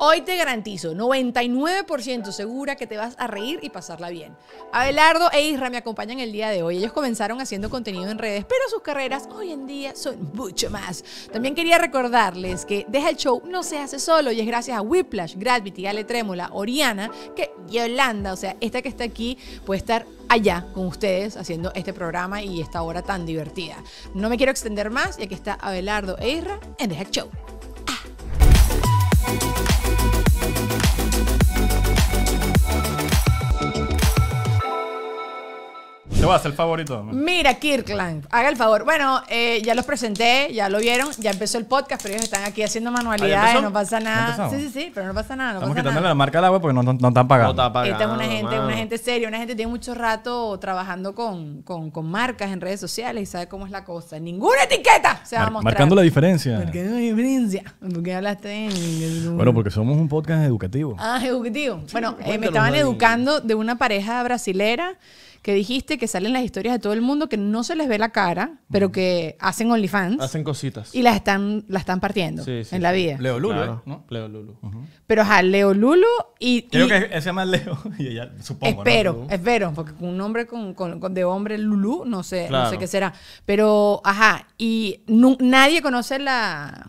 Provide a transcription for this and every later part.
Hoy te garantizo 99% segura que te vas a reír y pasarla bien. Abelardo e Isra me acompañan el día de hoy. Ellos comenzaron haciendo contenido en redes, pero sus carreras hoy en día son mucho más. También quería recordarles que Deja el Show no se hace solo y es gracias a Whiplash, Gravity, Ale Trémola, Oriana, que Yolanda, o sea, esta que está aquí, puede estar allá con ustedes haciendo este programa y esta hora tan divertida. No me quiero extender más y aquí está Abelardo e Isra en Deja el Show. Ah. Te voy a hacer el favorito. Mira, Kirkland, haga el favor. Bueno, eh, ya los presenté, ya lo vieron, ya empezó el podcast, pero ellos están aquí haciendo manualidades, no pasa nada. Sí, sí, sí, pero no pasa nada. No Estamos quitándole la marca la agua porque no, no, no están pagando. Esta es una gente, una gente seria, una gente que tiene mucho rato trabajando con, con, con, marcas en redes sociales y sabe cómo es la cosa. Ninguna etiqueta se va a mostrar. Marcando la diferencia. Marcando la diferencia. ¿Por qué hablaste Bueno, porque somos un podcast educativo. Ah, educativo. bueno, eh, me estaban educando de una pareja brasilera que dijiste que salen las historias de todo el mundo que no se les ve la cara, pero que hacen OnlyFans. Hacen cositas. Y las están, la están partiendo en la vida. Leo Lulu, ¿no? Leo Lulu. Pero ajá, Leo Lulu y... Creo que se llama Leo y ella, supongo. ¿no? espero, espero, porque un nombre con, de hombre Lulu no sé, no sé qué será. Pero, ajá, y nadie conoce la,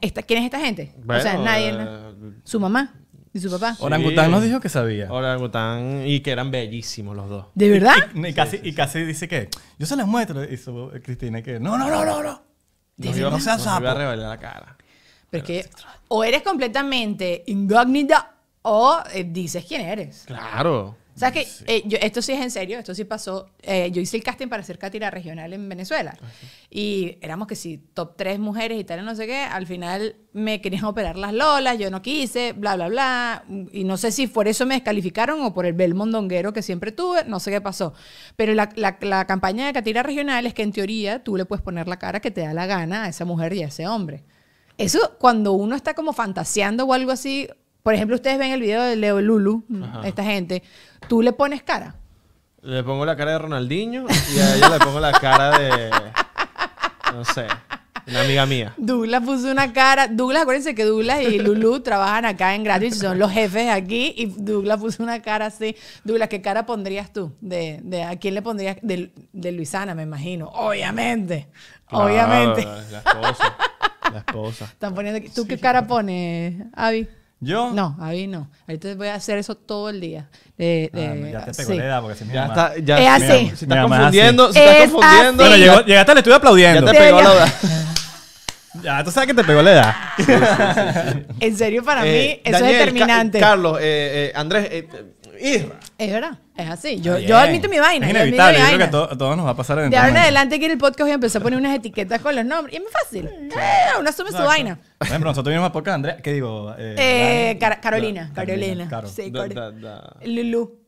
esta- quién es esta gente. o sea, nadie. Eh, su mamá. ¿Y su papá? Orangután nos dijo que sabía. Orangután y que eran bellísimos los dos. ¿De verdad? Y, casi, y casi dice que yo se les muestro. Y Cristina que no, no, no, no, no. no seas sapo. a revelar la cara. Porque o eres completamente incógnita o eh, dices quién eres. Claro. ¿Sabes que eh, esto sí es en serio, esto sí pasó. Eh, yo hice el casting para hacer Catira regional en Venezuela. Ah, y éramos que si top tres mujeres y tal, no sé qué. Al final me querían operar las lolas, yo no quise, bla, bla, bla. Y no sé si por eso me descalificaron o por el belmondonguero que siempre tuve, no sé qué pasó. Pero la, la, campaña de Catira regional es que en teoría tú le puedes poner la cara que te da la gana a esa mujer y a ese hombre. Eso cuando uno está como fantaseando o algo así, por ejemplo, ustedes ven el video de Leo Lulu, mm, esta gente. Tú le pones cara. Le pongo la cara de Ronaldinho y a ella le pongo la cara de. No sé. Una amiga mía. Douglas puso una cara. Douglas, acuérdense que Douglas y Lulu trabajan acá en gratis, son los jefes aquí. Y Douglas puso una cara así. Douglas, ¿qué cara pondrías tú? De, ¿A quién le pondrías? De, de Luisana, me imagino. Obviamente. obviamente. Las esposa. Las cosas. Están poniendo ¿Tú qué cara pones, Avi? Yo. No, ahí no. ahí Ahorita voy a hacer eso todo el día. Ah, ya te pegó la edad porque si mi ya está, ya, es Si, estás confundiendo, si confundiendo. llegaste al estudio aplaudiendo. Ya te pegó la edad. Ya, tú sabes que te pegó la edad. en serio, para mí, eh, eso es determinante. Carlos, eh, eh, Andrés, Isra. Es verdad, es así. Yo, yo admito mi vaina. Es inevitable, yo, creo que todo, nos va a pasar en De este ahora en adelante aquí en el podcast voy a empezar a poner unas etiquetas con los nombres. Y es muy fácil. uno asume su vaina. Por ejemplo, nosotros vinimos por qué Andrea, ¿qué digo? Eh, eh Carolina, Carolina. Sí, Lulú.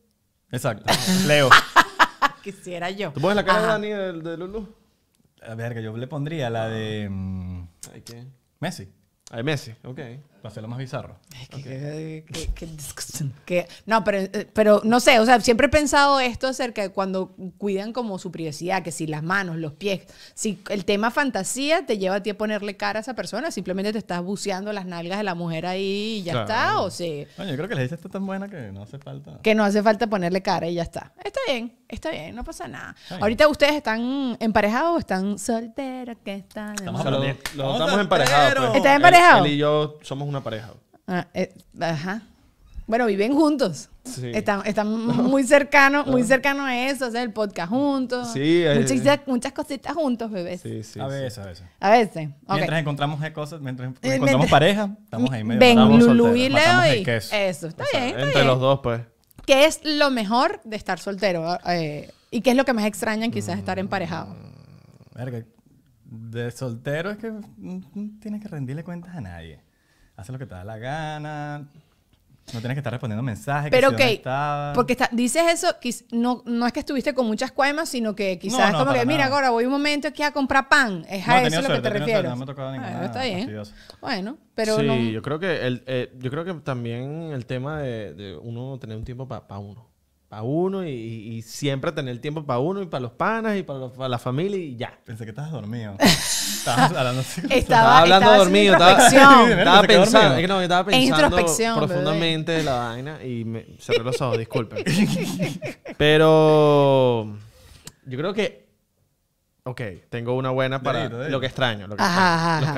Exacto. Leo. Quisiera yo. ¿Tú pones la cara de Dani de, de, Lulú? A ver, que yo le pondría la de... Mm, ¿Ay, qué? Messi. Ay, Messi, ok. Para hacerlo más bizarro. no, pero, eh, pero no sé, o sea, siempre he pensado esto acerca de cuando cuidan como su privacidad, que si las manos, los pies, si el tema fantasía te lleva a ti a ponerle cara a esa persona, simplemente te estás buceando las nalgas de la mujer ahí y ya está, o si... yo creo que la está tan buena que no hace falta... Que no hace falta ponerle cara y ya está. Está bien, está bien, no pasa nada. Ahorita ustedes están emparejados o están solteros, que están... Estamos, los, estamos emparejados. Pues. él y yo somos una pareja. Ah, eh, ajá. Bueno, viven juntos. Sí. Están, muy cercanos, muy cercanos a eso, hacer el podcast juntos. Sí, muchas, eh. cositas juntos, bebés. Sí, sí. A veces, a veces. A veces. Mientras encontramos cosas, mientras eh, encontramos pareja, estamos ahí medio. a y Leo y eso. Está bien. entre los dos, pues. ¿Qué es lo mejor de estar soltero? ¿Y qué es lo que más extrañan quizás estar mm. emparejado? De soltero es que no mm, mm, tienes que rendirle cuentas a nadie haces lo que te da la gana. No tienes que estar respondiendo mensajes. Pero que ok, porque dices eso, no, es que estuviste con muchas cuemas, sino que quizás como que, mira, ahora voy un momento aquí a comprar pan. Es a eso lo que te refieres. no me tocado ninguna, está bien. Bueno, pero Sí, yo, creo que eh, yo creo que también el tema de, uno tener un tiempo para uno para uno y, siempre tener tiempo para uno y para los panas y para, la familia y ya. Pensé que estabas dormido. estabas hablando Estaba, hablando dormido. Estaba, pensando. Es que no, yo estaba pensando profundamente de la vaina y me cerré los ojos, disculpen. Pero yo creo que Ok, tengo una buena para lo que extraño, lo que Ah,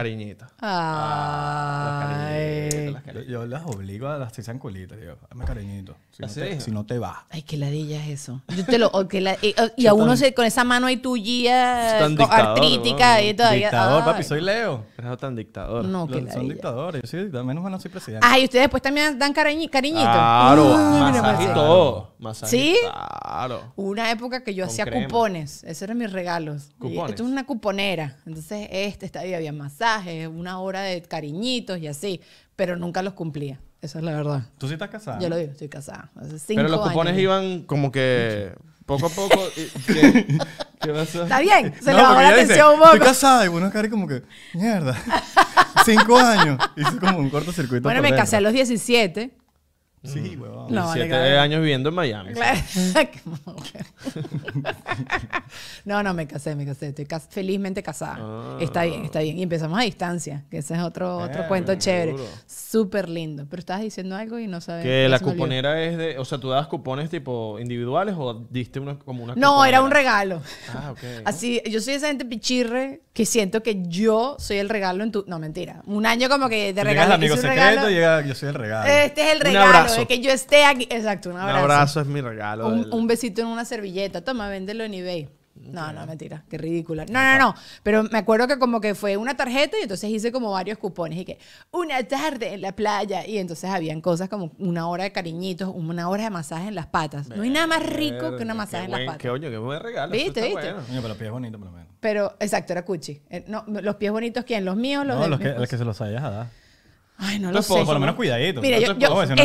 Yo las obligo a las tizanculitas culitas, digo, dame cariñito, ¿Ah, si, no te, si vas. Ay, qué ladilla es eso. Yo te lo, y, a uno con esa mano ahí tuya, artrítica y todavía. Dictador, papi, soy Leo. Eres tan dictador. No, Son dictadores, yo soy dictador, menos mal no soy presidente. Ah, y ustedes después también dan cariñi, cariñito. Claro, masaje y todo. ¿Sí? Claro. Una época que yo hacía cupones, esos eran mis regalos. Cupones. Esto es una cuponera. Entonces, este, esta día había masajes, una hora de cariñitos y así, pero nunca los cumplía. Esa es la verdad. ¿Tú sí estás casada? Yo lo digo, estoy casada. Hace pero los cupones iban como que poco a poco. ¿Qué, pasó? Está bien, se le bajó la atención un poco. Estoy casada y uno cae como que, mierda. cinco años. Hice como un cortocircuito. Bueno, me casé a los 17. Sí, mm. huevón. Siete años viviendo en Miami. no, no, me casé, me casé. Estoy felizmente casada. Ah. Está bien, está bien. Y empezamos a distancia, que ese es otro, eh, cuento chévere. Súper lindo. Pero estabas diciendo algo y no sabes. Que la cuponera es de... O sea, ¿tú dabas cupones tipo individuales o diste una, como una No, era un regalo. Ah, ok. Así, yo soy esa gente pichirre que siento que yo soy el regalo en tu... No, mentira. Un año como que te regalo. el amigo secreto llega yo soy el regalo. Este es el regalo que yo esté aquí. Exacto, un abrazo. es mi regalo. Un, besito en una servilleta. Toma, véndelo en eBay. No, no, mentira, qué ridícula. No, no, no, pero me acuerdo que como que fue una tarjeta y entonces hice como varios cupones y que una tarde en la playa y entonces habían cosas como una hora de cariñitos, una hora de masaje en las patas. No hay nada más rico que una masaje en las patas. Qué qué buen regalo. ¿Viste, viste? Pero los pies bonitos por lo menos. Pero, exacto, era cuchi. Eh, los pies bonitos, ¿quién? ¿Los míos? Los no, los que, se los hayas a Ay, no lo sé. Por, lo menos cuidadito. yo, esto, es un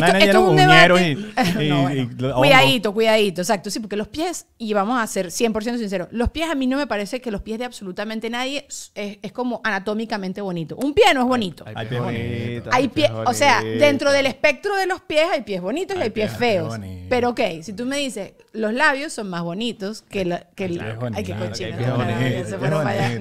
debate. Y, cuidadito, cuidadito. Exacto, sí, porque los pies, y vamos a ser 100% sinceros, los pies a mí no me parece que los pies de absolutamente nadie es, como anatómicamente bonito. Un pie no es bonito. Hay, pies bonitos. Hay o sea, dentro del espectro de los pies hay pies bonitos y hay, pies, feos. pero ok, si tú me dices, los labios son más bonitos que... que hay que cochinar.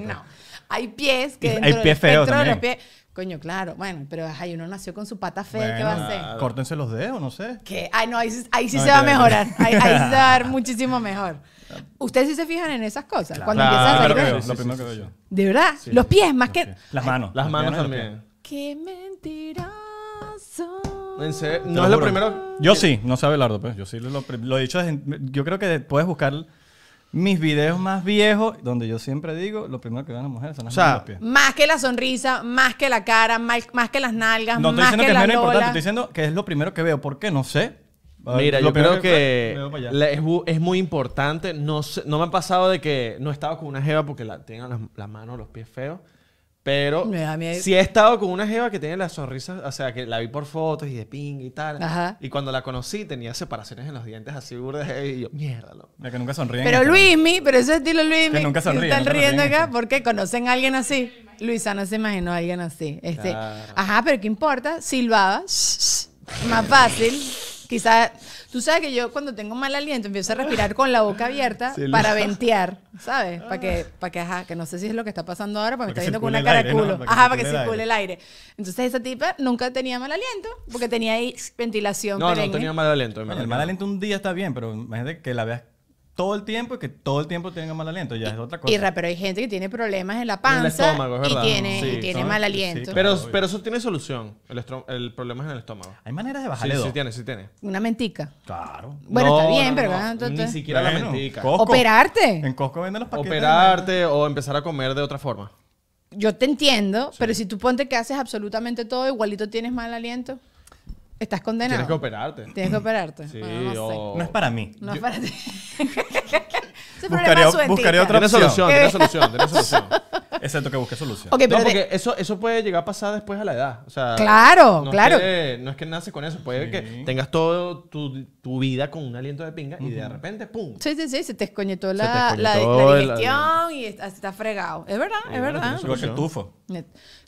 No, hay pies que hay pies feos de Coño, claro. Bueno, pero ahí uno nació con su pata fea, ¿qué va a hacer? Córtense los dedos, no sé. Que, ay, no, ahí, sí se va a mejorar. Ahí, ahí, se va a dar muchísimo mejor. Ustedes sí se fijan en esas cosas. Cuando empiezan a salir. Lo, primero que veo yo. ¿De verdad? Los pies, más que. Las manos. Las, manos también. Qué mentiroso. No es lo, primero. Yo sí, no sabe Lardo, pero pues, Yo sí lo, lo he dicho. yo creo que puedes buscar mis videos más viejos, donde yo siempre digo, lo primero que vean las mujeres son las o sea, Más que la sonrisa, más que la cara, más, que las nalgas, no, más que, que es menos importante, estoy diciendo que es lo primero que veo. ¿Por qué? No sé. Mira, yo creo que, es, muy importante. No, no me ha pasado de que no he estado con una jeva porque la, las manos los pies feos. Pero si he estado con una jeva que tiene las sonrisas o sea, que la vi por fotos y de ping y tal. Y cuando la conocí tenía separaciones en los dientes así burde y yo, mierda, La que nunca sonríe. Pero Luismi, pero ese estilo Luismi. Que nunca sonríe. Están riendo acá porque conocen a alguien así. Luisa no se imaginó a alguien así. Este, Ajá, pero ¿qué importa? Silbaba. Más fácil. Quizás Tú sabes que yo cuando tengo mal aliento empiezo a respirar con la boca abierta para ventear, ¿sabes? Para que, para que, ajá, que no sé si es lo que está pasando ahora, porque me está viendo con una cara de culo. ajá, para que circule el aire. Entonces esa tipa nunca tenía mal aliento, porque tenía ahí ventilación. No, no tenía mal aliento. el mal aliento un día está bien, pero imagínate que la veas todo el tiempo y que todo el tiempo tenga mal aliento. Ya es otra cosa. Y, pero hay gente que tiene problemas en la panza. Y tiene, y tiene mal aliento. pero, pero eso tiene solución. El, el, problema es en el estómago. Hay maneras de bajarle sí, dos. Sí, tiene, sí tiene. Una mentica. Claro. Bueno, está bien, pero... Ah, entonces, ni siquiera la mentica. Operarte. En Costco venden los paquetes. Operarte o empezar a comer de otra forma. Yo te entiendo, pero si tú ponte que haces absolutamente todo, igualito tienes mal aliento. Estás condenado. Tienes que operarte. Tienes que operarte. Sí, no, o... no es para mí. No es para ti. buscaría, otra solución, tiene solución, tiene solución. Excepto que busque solución. pero no, porque eso, eso puede llegar a pasar después a la edad. O sea, claro, claro. no es que naces con eso, puede que tengas toda tu, tu, vida con un aliento de pinga y de repente, ¡pum! Sí, sí, sí, se te escoñetó la, la, digestión y está, fregado. Es verdad, es, verdad. Es que el tufo.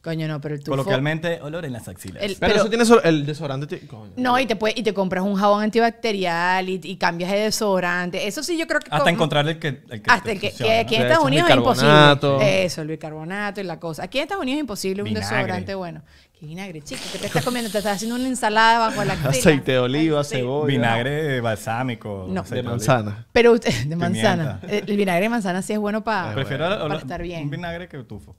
Coño, no, pero el tufo... Coloquialmente, olor en las axilas. pero, eso tiene el desodorante. no, y te, puede, y te compras un jabón antibacterial y, cambias de desodorante. Eso sí, yo creo que. Hasta encontrar el que. hasta el que, aquí en Estados Unidos es imposible. Eso, el bicarbonato y la cosa. Aquí en Estados Unidos es imposible un desodorante bueno. ¿Qué vinagre, chico? ¿Qué te estás comiendo? Te estás haciendo una ensalada bajo la axila. Aceite de oliva, cebolla. Vinagre balsámico. No. De manzana. Pero, de manzana. El vinagre de manzana sí es bueno para, para estar bien. Un vinagre que tufo.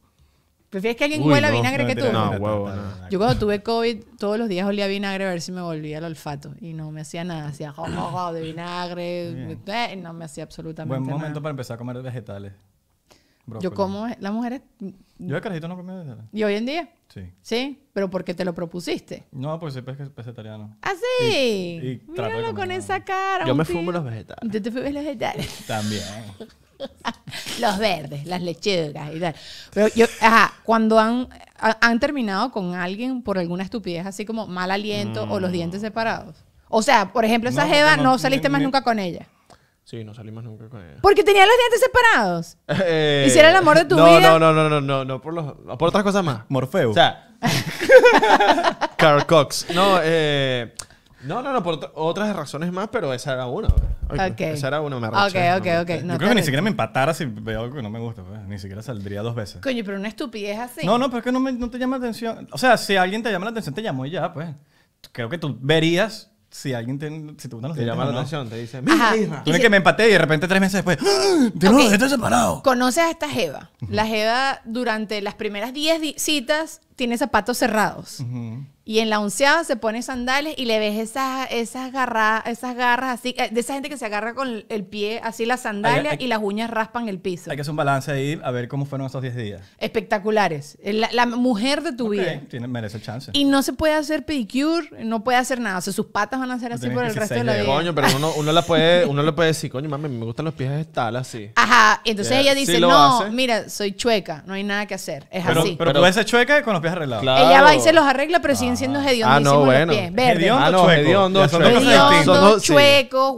¿Prefieres que alguien huele huela vinagre que tú? No, huevo, no. Yo cuando tuve COVID, todos los días olía vinagre a ver si me volvía el olfato. Y no me hacía nada. Hacía jo, de vinagre. Eh, no me hacía absolutamente nada. Buen momento para empezar a comer vegetales. Yo como... Eh, Las mujeres... Yo de carajito no comía vegetales. ¿Y hoy en día? Sí. ¿Sí? ¿Pero porque te lo propusiste? No, porque pues soy vegetariano. ¿Ah, sí? Y, Míralo con esa cara. Yo me fumo los vegetales. Yo te fumo los vegetales. También. los verdes, las lechugas y tal. Pero yo, ajá, cuando han, han terminado con alguien por alguna estupidez, así como mal aliento o los dientes mm. separados. O sea, por ejemplo, esa Jeva no, saliste más nunca con ella. Sí, no salimos nunca con ella. Porque tenía los dientes separados. Eh, Hiciera el amor de tu vida. No, no, no, no, no, no, por, por otras cosas más. Morfeo. O sea, Carl Cox. No, eh. No, no, no, por otras razones más, pero esa era una. Pues. Esa era una, me arreché, Ok, ok, ok. yo creo que ni siquiera me empatara si veo algo que no me gusta. Pues. Ni siquiera saldría dos veces. Coño, pero una estupidez así. No, no, pero es que no, me, no te llama la atención. O sea, si alguien te llama la atención, te llamó y ya, pues. Creo que tú verías si alguien te, si te llama la atención, te dice, mira, hija. Tú si... que me empaté y de repente tres meses después, ¡Ah! de nuevo, okay. separado. Conoces a esta Jeva. La Jeva durante las primeras 10 citas tiene zapatos cerrados. Y en la onceava se pone sandales y le ves esas, esas garras así, eh, de esa gente que se agarra con el pie así las sandalias y las uñas raspan el piso. Hay que hacer un balance ahí a ver cómo fueron esos 10 días. Espectaculares. Eh, la, mujer de tu vida. Tiene, merece chance. Y no se puede hacer pedicure, no puede hacer nada. O sea, sus patas van a ser así por el resto de la vida. pero uno, la puede, uno le puede decir, coño, mami, me gustan los pies de tal, así. Ajá. Entonces eh, ella dice, no, mira, soy chueca, no hay nada que hacer. Es así. Pero, pero tú ves chueca con los pies ella va y se los arregla, pero siguen siendo ah, hediondos. Ah, ah, no, bueno. Hediondos, chuecos,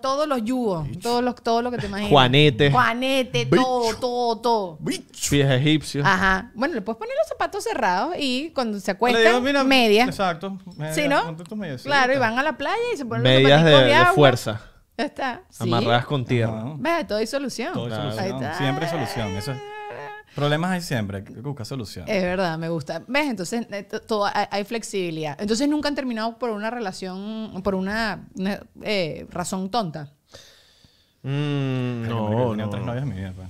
todos los yugos, todos los, todo lo que te imaginas. Juanete. Juanete, todo, todo, todo. Pies egipcios. Ajá. Bueno, le puedes poner los zapatos cerrados y cuando se acuestan, medias media. Exacto. ¿Sí, no? claro, y van a la playa y se ponen los de, de, agua. de fuerza. Está. Amarradas con tierra. Ve, todo hay solución. Todo hay Siempre hay solución. Eso Problemas hay siempre, hay que buscar soluciones. Es verdad, me gusta. ¿Ves? Entonces, eh, todo, hay flexibilidad. Entonces, nunca han terminado por una relación, por una, eh, razón tonta. Mm, no, no. Tres novias en mi vida, pues.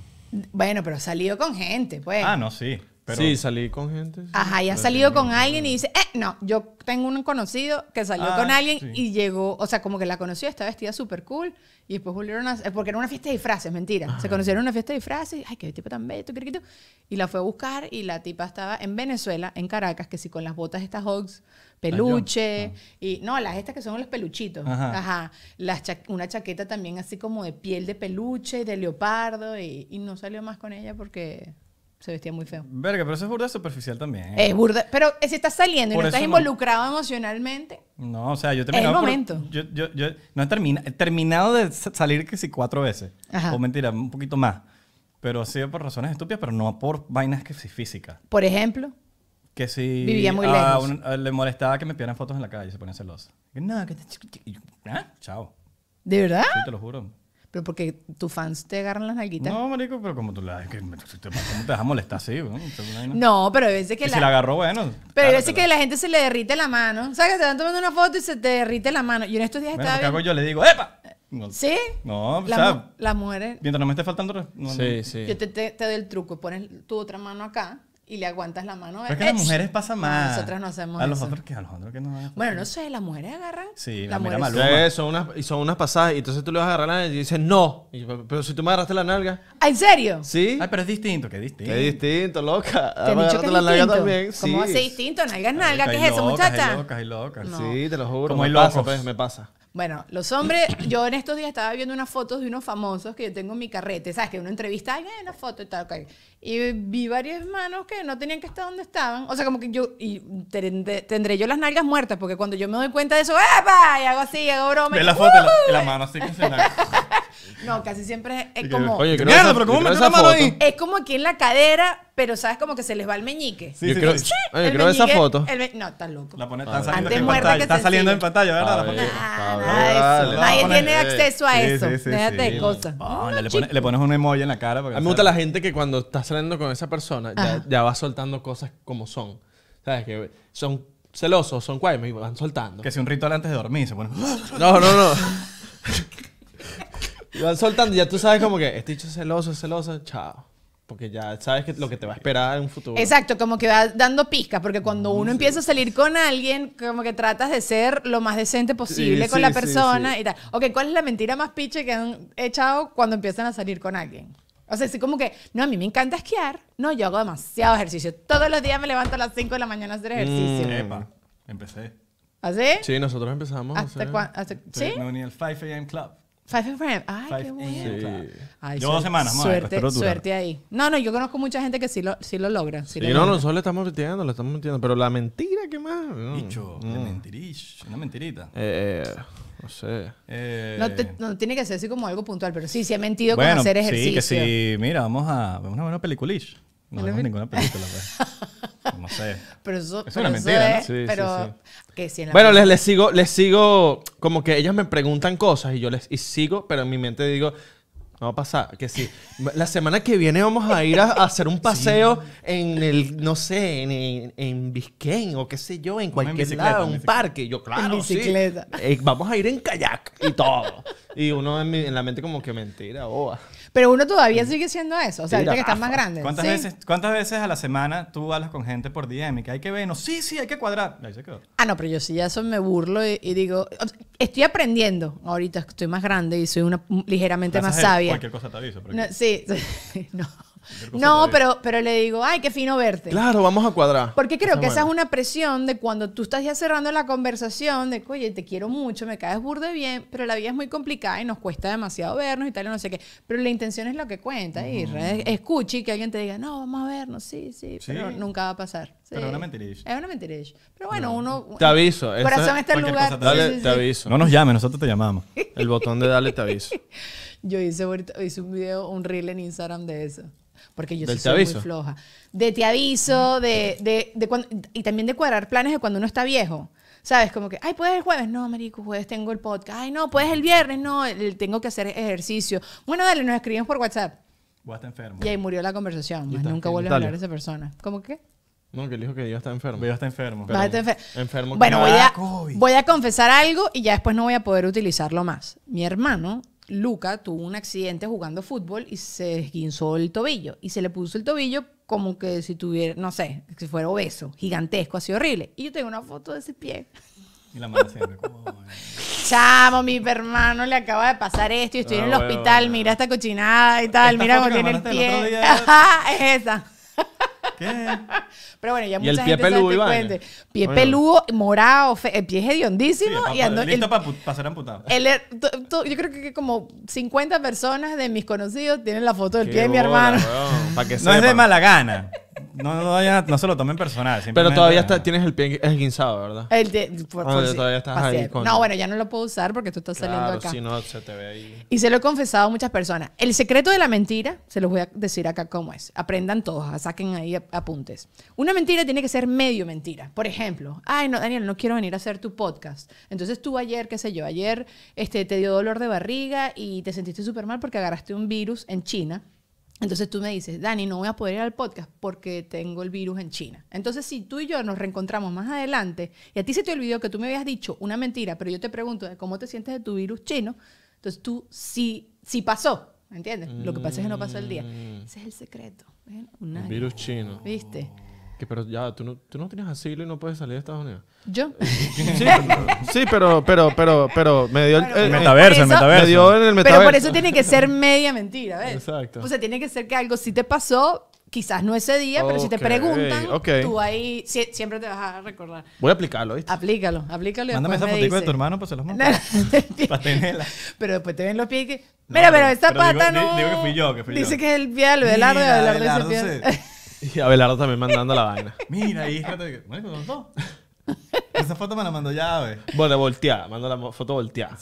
Bueno, pero salido con gente, pues. Ah, no, sí. Sí, salí con gente. Ajá, y ha salido con alguien y dice, eh, no, yo tengo un conocido que salió ah, con alguien y llegó, o sea, como que la conoció, estaba vestida súper cool y después volvieron a, eh, porque era una fiesta de disfraces, mentira. Se conocieron en una fiesta de disfraces, ay, qué tipo tan bello, qué Y la fue a buscar y la tipa estaba en Venezuela, en Caracas, que sí, con las botas estas hogs, ah, peluche, ah. y no, las estas que son los peluchitos. Ajá. una chaqueta también así como de piel de peluche, de leopardo, y no salió más con ella porque se vestía muy feo. Verga, pero eso es burda superficial también. Es burda. Pero si estás saliendo y no estás involucrado emocionalmente. No, o sea, yo terminaba. Es el momento. yo, yo, no he terminado, he terminado de salir casi cuatro veces. Ajá. O mentira, un poquito más. Pero ha sido por razones estúpidas, pero no por vainas que sí físicas. Por ejemplo. Que si. Vivía muy ah, lejos. Ah, le molestaba que me pidieran fotos en la calle, se ponía celosa. nada que. Ah, chao. ¿De verdad? Sí, te lo juro. Pero porque tus fans te agarran las nalguitas. No, marico, pero como tú la... ¿Cómo te vas a molestar así? ¿no? pero a veces que... Y la, si la agarró, bueno. Pero a veces que la gente se le derrite la mano. O sea, que te están tomando una foto y se te derrite la mano. Y en estos días estaba... yo? Le digo, ¡epa! No. ¿Sí? No, la, o Mientras no me esté faltando... sí, sí. Yo te, te doy el truco. Pones tu otra mano acá y le aguantas la mano. es que a las mujeres pasa más. Nosotras no hacemos a los otros que a los otros que no. Bueno, no sé, las mujeres agarran. Sí, las mujeres son unas y son unas pasadas y entonces tú le vas a agarrar la nalga y dices no, pero si tú me agarraste la nalga. ¿Ah, ¿En serio? Sí. Ay, pero es distinto, Qué distinto. Qué distinto, loca. Te he dicho que la nalga también. ¿Cómo sí. hace distinto? Nalga es nalga, ¿qué es eso, muchacha? Hay locas, hay locas. Sí, te lo juro. Como hay locos. pues, me pasa. Bueno, los hombres, yo en estos días estaba viendo unas fotos de unos famosos que yo tengo en mi carrete, ¿sabes? Que una entrevista, en una foto y tal, Y vi varias manos que no tenían que estar donde estaban. O sea, como que yo, y tendré, yo las nalgas muertas, porque cuando yo me doy cuenta de eso, ¡epa! Y hago así, hago broma. Ve la foto, uh la, mano así que se No, casi siempre es como. Oye, creo mierda, pero ¿cómo me ahí? Es como aquí en la cadera, pero sabes como que se les va el meñique. Sí, creo- Oye, creo esa foto. No, está loco. La pone, ah, en pantalla. Está saliendo en pantalla, ¿verdad? La ah, eso. Nadie tiene acceso a eso. Déjate de cosas. Ah, le, pones un emoji en la cara. A mí me gusta la gente que cuando está saliendo con esa persona ya, va soltando cosas como son. ¿Sabes? Que son celosos, son cuaime y van soltando. Que si un ritual antes de dormir. Se No, no, no. van soltando, ya tú sabes como que este dicho celoso, celoso, chao. Porque ya sabes que lo que te va a esperar en un futuro. Exacto, como que va dando pizcas, porque cuando mm, uno empieza a salir con alguien, como que tratas de ser lo más decente posible con la persona y tal. Ok, ¿cuál es la mentira más piche que han echado cuando empiezan a salir con alguien? O sea, así como que, no, a mí me encanta esquiar. No, yo hago demasiado ejercicio. Todos los días me levanto a las 5 de la mañana a hacer ejercicio. Mm. Epa, empecé. ¿Así? ¿Ah, sí, nosotros empezamos. ¿Hasta cuándo? ¿Sí? Me uní al 5 AM Club. Five Friends? Ay, qué bueno. Llevo dos semanas más. Suerte, ahí. No, no, yo conozco mucha gente que sí lo, sí lo logra. Sí, no, nosotros le estamos mintiendo, le estamos mintiendo. Pero la mentira, ¿qué más? Dicho, mm, mm. una mentirita. Eh, eh no sé. Eh, no, tiene que ser así como algo puntual, pero sí, sí ha mentido bueno, con hacer ejercicio. Sí, que sí. Mira, vamos a ver una buena peliculish. No, no ninguna película, pues. No sé. Pero eso, es una mentira, Sí, bueno, les, les, sigo, les sigo, como que ellas me preguntan cosas y yo les sigo, pero en mi mente digo, no va a pasar, que sí. La semana que viene vamos a ir a, hacer un paseo en el, no sé, en, en, o qué sé yo, en cualquier lado, un parque. yo, claro, en bicicleta. Eh, vamos a ir en kayak y todo. y uno en, la mente como que mentira, boba. Pero uno todavía sigue siendo eso. O sea, que están ah, más grandes. ¿Cuántas, veces, ¿Cuántas veces a la semana tú hablas con gente por DM hay que ver? No, Sí, sí, hay que cuadrar. Ahí se quedó. Ah, no, pero yo sí, ya eso me burlo y, digo, estoy aprendiendo. Ahorita estoy más grande y soy una ligeramente más sabia. Cualquier cosa te aviso. No, sí, no. No, pero, pero le digo, ay, qué fino verte. Claro, vamos a cuadrar. Porque creo que esa es una presión de cuando tú estás ya cerrando la conversación, de, oye, te quiero mucho, me caes burde bien, pero la vida es muy complicada y nos cuesta demasiado vernos y tal, y no sé qué. Pero la intención es lo que cuenta, y y que alguien te diga, no, vamos a vernos, sí, sí, pero nunca va a pasar. Pero es una mentirilla. Es una Pero bueno, uno. Te aviso. Corazón está en lugar. Te, dale, te aviso. No nos llames, nosotros te llamamos. El botón de dale, te aviso. Yo hice, hice un video, un reel en Instagram de eso porque yo sí soy muy floja. De te aviso, de, y también de cuadrar planes de cuando uno está viejo. ¿Sabes? Como que, ay, puedes el jueves. No, marico, jueves tengo el podcast. Ay, no, puedes el viernes. No, tengo que hacer ejercicio. Bueno, dale, nos escribimos por WhatsApp. O está enfermo. Y ahí murió la conversación. nunca vuelve a hablar de esa persona. ¿Cómo que? No, que él dijo que Dios está enfermo. Dios está enfermo. está enfermo bueno, voy a, voy a confesar algo y ya después no voy a poder utilizarlo más. Mi hermano Luca tuvo un accidente jugando fútbol y se desguinzó el tobillo. Y se le puso el tobillo como que si tuviera, no sé, si fuera obeso, gigantesco, así horrible. Y yo tengo una foto de ese pie. Y la mano eh, Chamo, mi hermano le acaba de pasar esto y estoy en el ah, hospital, mira esta cochinada y tal, mira cómo tiene el pie. es esa. ¿Qué? Pero bueno, ya mucha gente... Y el pie peludo, este Pie peludo, morado, fe, pie hediondísimo. y ando, listo para ser amputado. yo creo que como 50 personas de mis conocidos tienen la foto del pie de mi hermano. Para que no es de mala gana. No, no, no, se lo tomen personal. Pero todavía tienes el pie esguinzado, ¿verdad? El por, ah, No, bueno, ya no lo puedo usar porque tú estás saliendo acá. Si no, se te ve ahí. Y se lo he confesado a muchas personas. El secreto de la mentira, se los voy a decir acá cómo es. Aprendan todos, saquen ahí apuntes. Una mentira tiene que ser medio mentira. Por ejemplo, ay, no, Daniel, no quiero venir a hacer tu podcast. Entonces tú ayer, qué sé yo, ayer este, te dio dolor de barriga y te sentiste súper mal porque agarraste un virus en China entonces tú me dices, Dani, no voy a poder ir al podcast porque tengo el virus en China. Entonces, si tú y yo nos reencontramos más adelante y a ti se te olvidó que tú me habías dicho una mentira, pero yo te pregunto de cómo te sientes de tu virus chino, entonces tú sí, sí pasó, ¿me entiendes? Lo que pasa es que no pasó el día. Mm. Ese es el secreto. ¿eh? un virus chino. ¿Viste? Que, pero ya, ¿tú no, tú no tienes asilo y no puedes salir de Estados Unidos. Yo. Sí, pero, pero, pero, pero, me dio el, metaverso, Me dio en el metaverso. Pero por eso tiene que ser media mentira, ¿ves? Exacto. O sea, tiene que ser que algo sí te pasó, quizás no ese día, pero si te preguntan, tú ahí siempre te vas a recordar. Voy a aplicarlo, ¿viste? Aplícalo, aplícalo. Mándame esa fotito de tu hermano para pues, se los mando. Para tenerla. Pero después te ven los pies y Mira, pero, esta pata no. digo que fui yo, que fui yo Dice que es el pie el Abelardo el Mira, Y Abelardo también mandando la vaina. Mira, ahí Bueno, Esa foto me la mandó ya ¿ves? Bueno, volteada. Mando la foto volteada.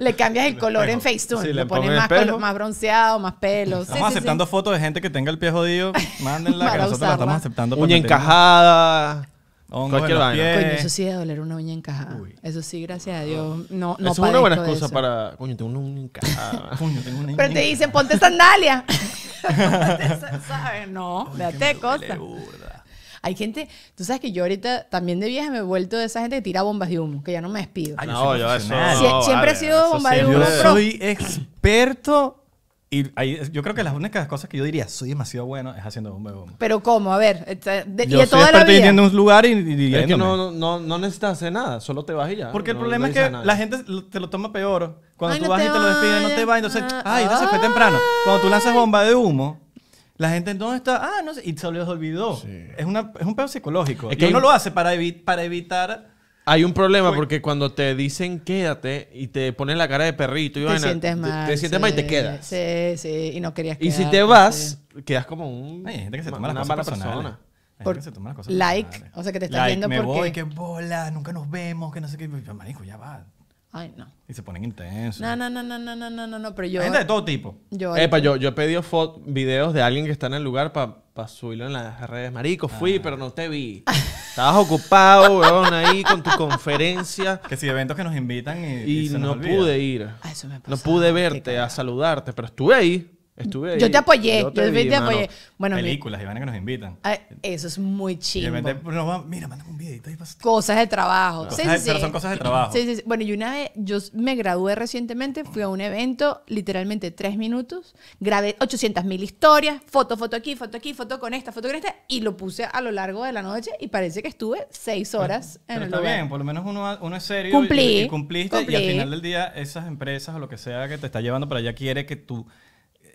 Le cambias el color en Facetune. le pones más, color- más bronceado, más pelo. Estamos aceptando fotos de gente que tenga el pie jodido. Mándenla, que nosotros la estamos aceptando. Uña encajada, Cualquier daño. Coño, eso sí de doler una uña encajada. Eso sí, gracias a Dios. No, no eso es una buena excusa para. Coño, tengo una uña encajada. Coño, tengo una uña Pero te dicen, ponte sandalias. ¿Sabes? No, cosa. Hay gente, tú sabes que yo ahorita también de viaje me he vuelto de esa gente que tira bombas de humo, que ya no me despido. no, yo eso. siempre he sido bomba de humo. Yo soy experto y ahí, yo creo que las únicas cosas que yo diría, soy demasiado bueno, es haciendo bomba de humo. Pero ¿cómo? A ver, de, un lugar y, y es no, no, necesitas hacer nada, solo te vas y ya. Porque el problema es que la gente te lo toma peor. Cuando tú vas y te lo despiden, no te vas entonces, ay, entonces fue temprano. Cuando tú lanzas bomba de humo, la gente entonces está, ah, no sé, y se les olvidó. Es, una, es un peor psicológico. Es que uno lo hace para, evitar para evitar hay un problema porque cuando te dicen quédate y te ponen la cara de perrito y te sientes mal. Te, sientes más mal y te quedas. Sí, sí, y no querías quedar. Y si te vas, quedas como un, Hay gente que se toma las cosas personales. Persona. Por, se toma las cosas like, o sea que te está like, viendo me porque... voy, que bola, nunca nos vemos, que no sé qué. Marico, ya va. Ay, no. Y se ponen intensos. No, no, no, no, no, no, no, no, pero yo... de todo tipo. Yo, Epa, eh, yo, yo he pedido videos de alguien que está en el lugar para subirlo en las redes. Marico, fui, ah. pero no te vi. Estabas ocupado, weón, ahí con tu conferencia. Que si eventos que nos invitan y... no pude ir. Ah, eso me No pude verte, a saludarte, pero estuve ahí. Estuve Yo te apoyé. Yo te, te apoyé. Bueno, películas, Ivana, que nos invitan. Ah, eso es muy chido. mira, mándame un videito. Y cosas de trabajo. sí, sí, pero son cosas de trabajo. Sí, sí, Bueno, y una vez, yo me gradué recientemente, fui a un evento, literalmente tres minutos, grabé 800 mil historias, foto, foto aquí, foto aquí, foto con esta, foto con esta, y lo puse a lo largo de la noche y parece que estuve seis horas pero, en pero está bien, por lo menos uno, uno es serio. Cumplí. Y, cumpliste, y al final del día, esas empresas o lo que sea que te está llevando para allá quiere que tú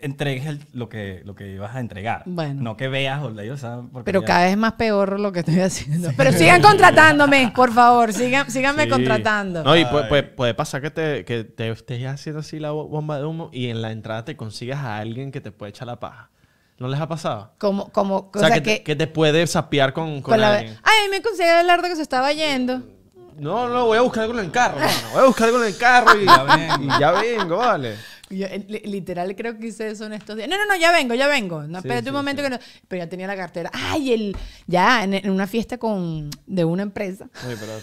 entregues lo, que, lo que ibas a entregar. No que veas o Pero cada vez es más peor lo que estoy haciendo. Pero sigan contratándome, por favor. Sigan, síganme contratando. No, y puede, puede, pasar que te, que estés haciendo así la bomba de humo y en la entrada te consigas a alguien que te puede echar la paja. ¿No les ha pasado? Como, como, o sea, que, te puede sapear con, con, alguien. Ay, me consigue el lardo que se estaba yendo. No, no, voy a buscar algo en el carro, Voy a buscar algo en el carro y ya vengo, vale. Yo, eh, literal creo que hice eso en estos días. No, no, no, ya vengo, ya vengo. No, espérate un momento que no. Pero ya tenía la cartera. Ay, el ya en, una fiesta con de una empresa.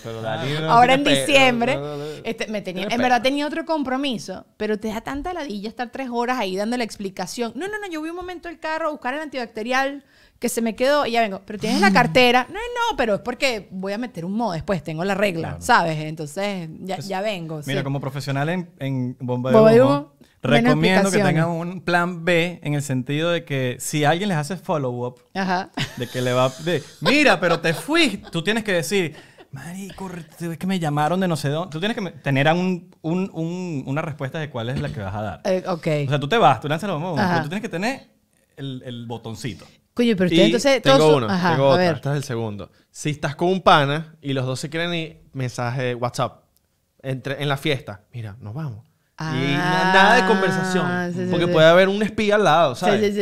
pero la Ahora en diciembre este, me tenía, en verdad tenía otro compromiso, pero te da tanta ladilla estar tres horas ahí dando la explicación. No, no, no, yo vi un momento el carro a buscar el antibacterial que se me quedó y ya vengo, pero tienes la ah. cartera. No, no, pero es porque voy a meter un modo después, tengo la regla, ¿sabes? Entonces, ya, pues, vengo. Mira, como profesional en, en bomba de humo, Recomiendo que tengan un plan B en el sentido de que si alguien les hace follow-up, de que le va de, mira, pero te fuiste tú tienes que decir, marico, es que me llamaron de no sé dónde. Tú tienes que tener un, una respuesta de cuál es la que vas a dar. Eh, o sea, tú te vas, tú lanzas los pero tú tienes que tener el, botoncito. Coño, pero entonces... Tengo uno, tengo este es el segundo. Si estás con un pana y los dos se quieren ir, mensaje WhatsApp. Entre, en la fiesta. Mira, nos vamos y nada de conversación. Ah, porque puede haber un espía al lado,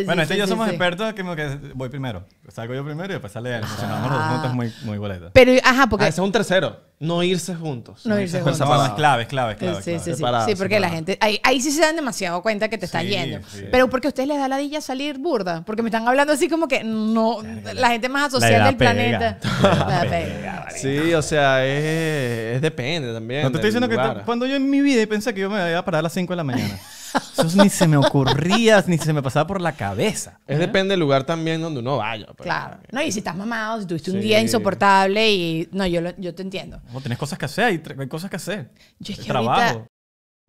Bueno, este somos expertos que, voy primero. saco yo primero y después sale él. Ah. muy, muy Pero, ajá, porque... Ah, ese es un tercero. No irse juntos. No irse juntos. una claves, clave sí, sí, sí. sí, porque la gente... Ahí, sí se dan demasiado cuenta que te está yendo. Pero porque a ustedes les da la dilla salir burda. Porque me están hablando así como que no... La gente más asociada del planeta. Sí, o sea, es, depende también. cuando yo en mi vida pensé que yo me había parar a las 5 de la mañana. Eso ni se me ocurría, ni se me pasaba por la cabeza. Es ¿Eh? depende del lugar también donde uno vaya. Pues. Claro. No, y si estás mamado, si tuviste un día insoportable y... No, yo, yo te entiendo. No, tienes cosas que hacer, hay, hay cosas que hacer. Yo es que Trabajo.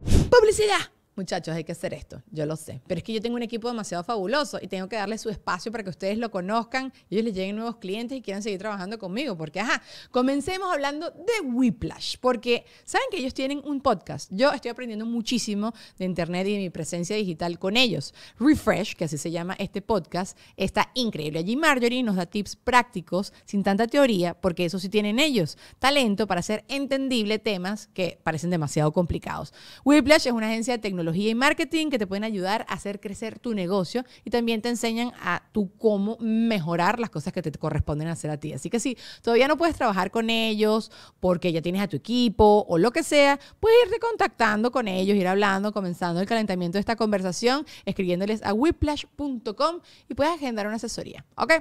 ¡Publicidad! muchachos, hay que hacer esto, yo lo sé. Pero es que yo tengo un equipo demasiado fabuloso y tengo que darle su espacio para que ustedes lo conozcan, y ellos les lleguen nuevos clientes y quieran seguir trabajando conmigo. Porque, ajá, comencemos hablando de Whiplash, porque saben que ellos tienen un podcast. Yo estoy aprendiendo muchísimo de Internet y de mi presencia digital con ellos. Refresh, que así se llama este podcast, está increíble. Allí Marjorie nos da tips prácticos, sin tanta teoría, porque eso sí tienen ellos, talento para hacer entendible temas que parecen demasiado complicados. Whiplash es una agencia de tecnología y marketing que te pueden ayudar a hacer crecer tu negocio y también te enseñan a tú cómo mejorar las cosas que te corresponden hacer a ti. Así que si todavía no puedes trabajar con ellos porque ya tienes a tu equipo o lo que sea, puedes irte contactando con ellos, ir hablando, comenzando el calentamiento de esta conversación, escribiéndoles a whiplash.com y puedes agendar una asesoría. ¿Ok?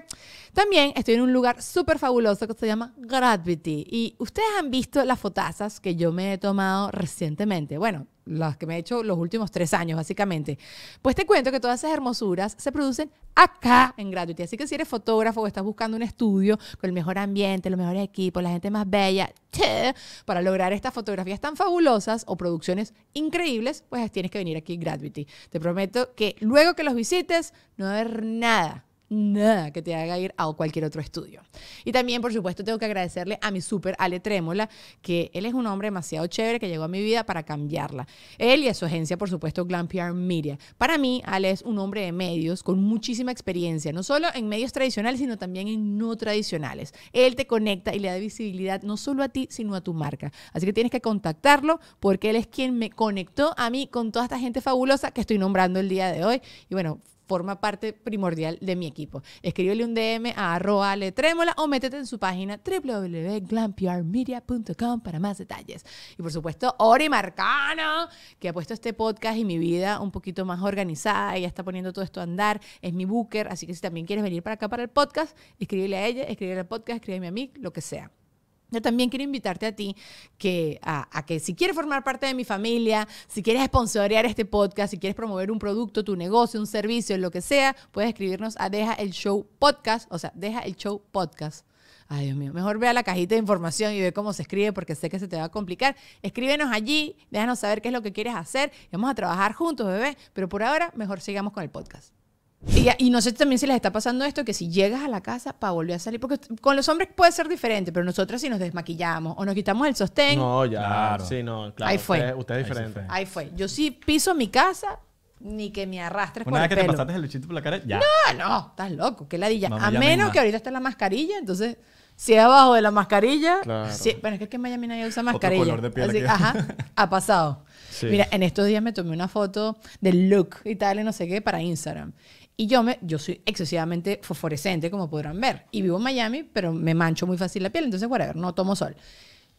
También estoy en un lugar súper fabuloso que se llama Gravity y ustedes han visto las fotazas que yo me he tomado recientemente. Bueno, las que me he hecho los últimos tres años, básicamente. Pues te cuento que todas esas hermosuras se producen acá en Gravity Así que si eres fotógrafo o estás buscando un estudio con el mejor ambiente, los mejores equipos, la gente más bella, para lograr estas fotografías tan fabulosas o producciones increíbles, pues tienes que venir aquí a Te prometo que luego que los visites, no va a haber nada nada que te haga ir a cualquier otro estudio. Y también, por supuesto, tengo que agradecerle a mi súper Ale Trémola, que él es un hombre demasiado chévere que llegó a mi vida para cambiarla. Él y a su agencia, por supuesto, Glam Media. Para mí, Ale es un hombre de medios con muchísima experiencia, no solo en medios tradicionales, sino también en no tradicionales. Él te conecta y le da visibilidad no solo a ti, sino a tu marca. Así que tienes que contactarlo porque él es quien me conectó a mí con toda esta gente fabulosa que estoy nombrando el día de hoy. Y bueno, forma parte primordial de mi equipo. Escríbele un DM a arroba o métete en su página www.glamprmedia.com para más detalles. Y por supuesto, Ori Marcano, que ha puesto este podcast y mi vida un poquito más organizada. Ella está poniendo todo esto a andar. Es mi booker, así que si también quieres venir para acá para el podcast, escríbele a ella, escríbele al podcast, escríbeme a mí, lo que sea. Yo también quiero invitarte a ti que, a, que si quieres formar parte de mi familia, si quieres sponsorear este podcast, si quieres promover un producto, tu negocio, un servicio, lo que sea, puedes escribirnos a Deja el Show Podcast, o sea, Deja el Show Podcast. Ay, Dios mío, mejor ve a la cajita de información y ve cómo se escribe porque sé que se te va a complicar. Escríbenos allí, déjanos saber qué es lo que quieres hacer vamos a trabajar juntos, bebé. Pero por ahora, mejor sigamos con el podcast. Y, no sé también si les está pasando esto, que si llegas a la casa para volver a salir, porque con los hombres puede ser diferente, pero nosotros si nos desmaquillamos o nos quitamos el sostén. No, ya. Sí, no, claro. Ahí fue. Usted, es diferente. Ahí fue. Yo sí piso mi casa, ni que me arrastres por el pelo. Una vez que te pasaste el luchito por la cara, ya. No, no, estás loco, qué ladilla. a menos que ahorita está la mascarilla, entonces si es abajo de la mascarilla, claro. bueno, es que en Miami nadie usa mascarilla. Otro color de piel así, ajá, ha pasado. Mira, en estos días me tomé una foto del look y tal, no sé qué, para Instagram. Y yo, me, yo soy excesivamente fosforescente, como podrán ver. Y vivo en Miami, pero me mancho muy fácil la piel, entonces, whatever, no tomo sol.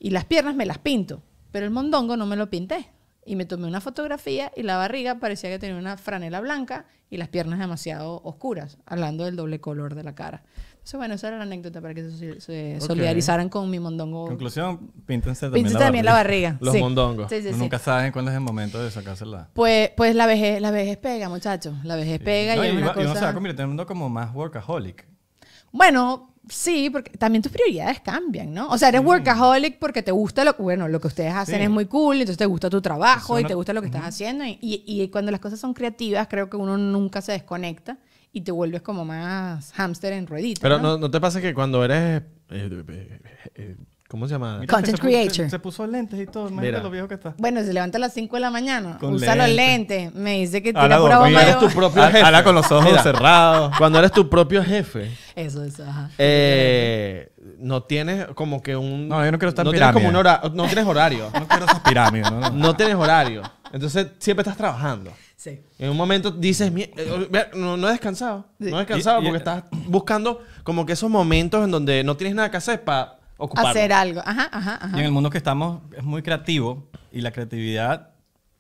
Y las piernas me las pinto, pero el mondongo no me lo pinté. Y me tomé una fotografía y la barriga parecía que tenía una franela blanca y las piernas demasiado oscuras, hablando del doble color de la cara. Entonces, bueno, esa era la anécdota para que se, solidarizaran con mi mondongo. Conclusión, píntense también, la, barriga. la, Los mondongos. nunca saben cuándo es el momento de sacársela. Pues, pues la vejez, la vejez pega, muchachos. La vejez pega y, y, una cosa... uno se como más workaholic. Bueno, Sí, porque también tus prioridades cambian, ¿no? O sea, eres workaholic porque te gusta lo que, bueno, lo que ustedes hacen es muy cool, entonces te gusta tu trabajo y te gusta lo que estás haciendo. Y, cuando las cosas son creativas, creo que uno nunca se desconecta y te vuelves como más hamster en ruedita. Pero ¿no? ¿no, te pasa que cuando eres eh, eh, eh, ¿Cómo se llama? Content se puso, creator. Se, puso lentes y todo. Mira lo viejo que está. Bueno, se levanta a las 5 de la mañana. usa los lentes. Me dice que tiene pura bomba. Eres tu propio jefe. Habla con los ojos cerrados. Cuando eres tu propio jefe. Eso, eso, ajá. Eh, no tienes como que un. No, yo no quiero estar no pirámide. Tienes como no tienes horario. no quiero estar pirámide. No, no. tienes horario. Entonces siempre estás trabajando. Sí. En un momento dices, eh, oh, no, no he descansado. No he descansado porque eh, estás buscando como que esos momentos en donde no tienes nada que hacer para Hacer algo. Y en el mundo que estamos es muy creativo y la creatividad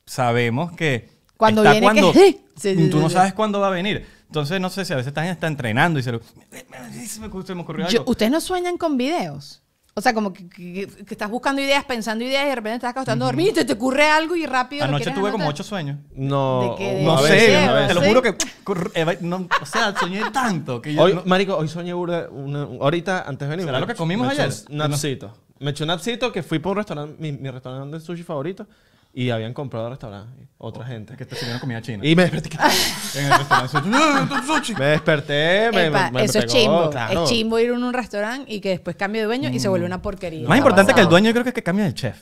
sabemos que cuando viene que... tú no sabes cuándo va a venir. Entonces, no sé si a veces gente está entrenando y se, lo, ¿Ustedes no sueñan con videos? O sea, como que, que, estás buscando ideas, pensando ideas y de repente estás acostando a dormir y te, te ocurre algo y rápido. Anoche tuve como ocho sueños. No, no, sé, te lo juro que. Eh, o sea, soñé tanto que Hoy, Marico, hoy soñé una, ahorita antes de venir. ¿Será lo que comimos ayer? Napsito. Me eché un napsito que fui por un restaurante, mi restaurante de sushi favorito. Y habían comprado el restaurante. Otra oh, gente. Que está sirviendo comida china. Y me desperté. en el restaurante. me desperté. Me, eso es chimbo. Es chimbo ir a un restaurante y que después cambie de dueño y se vuelve una porquería. Más importante que el dueño, creo que es que cambie el chef.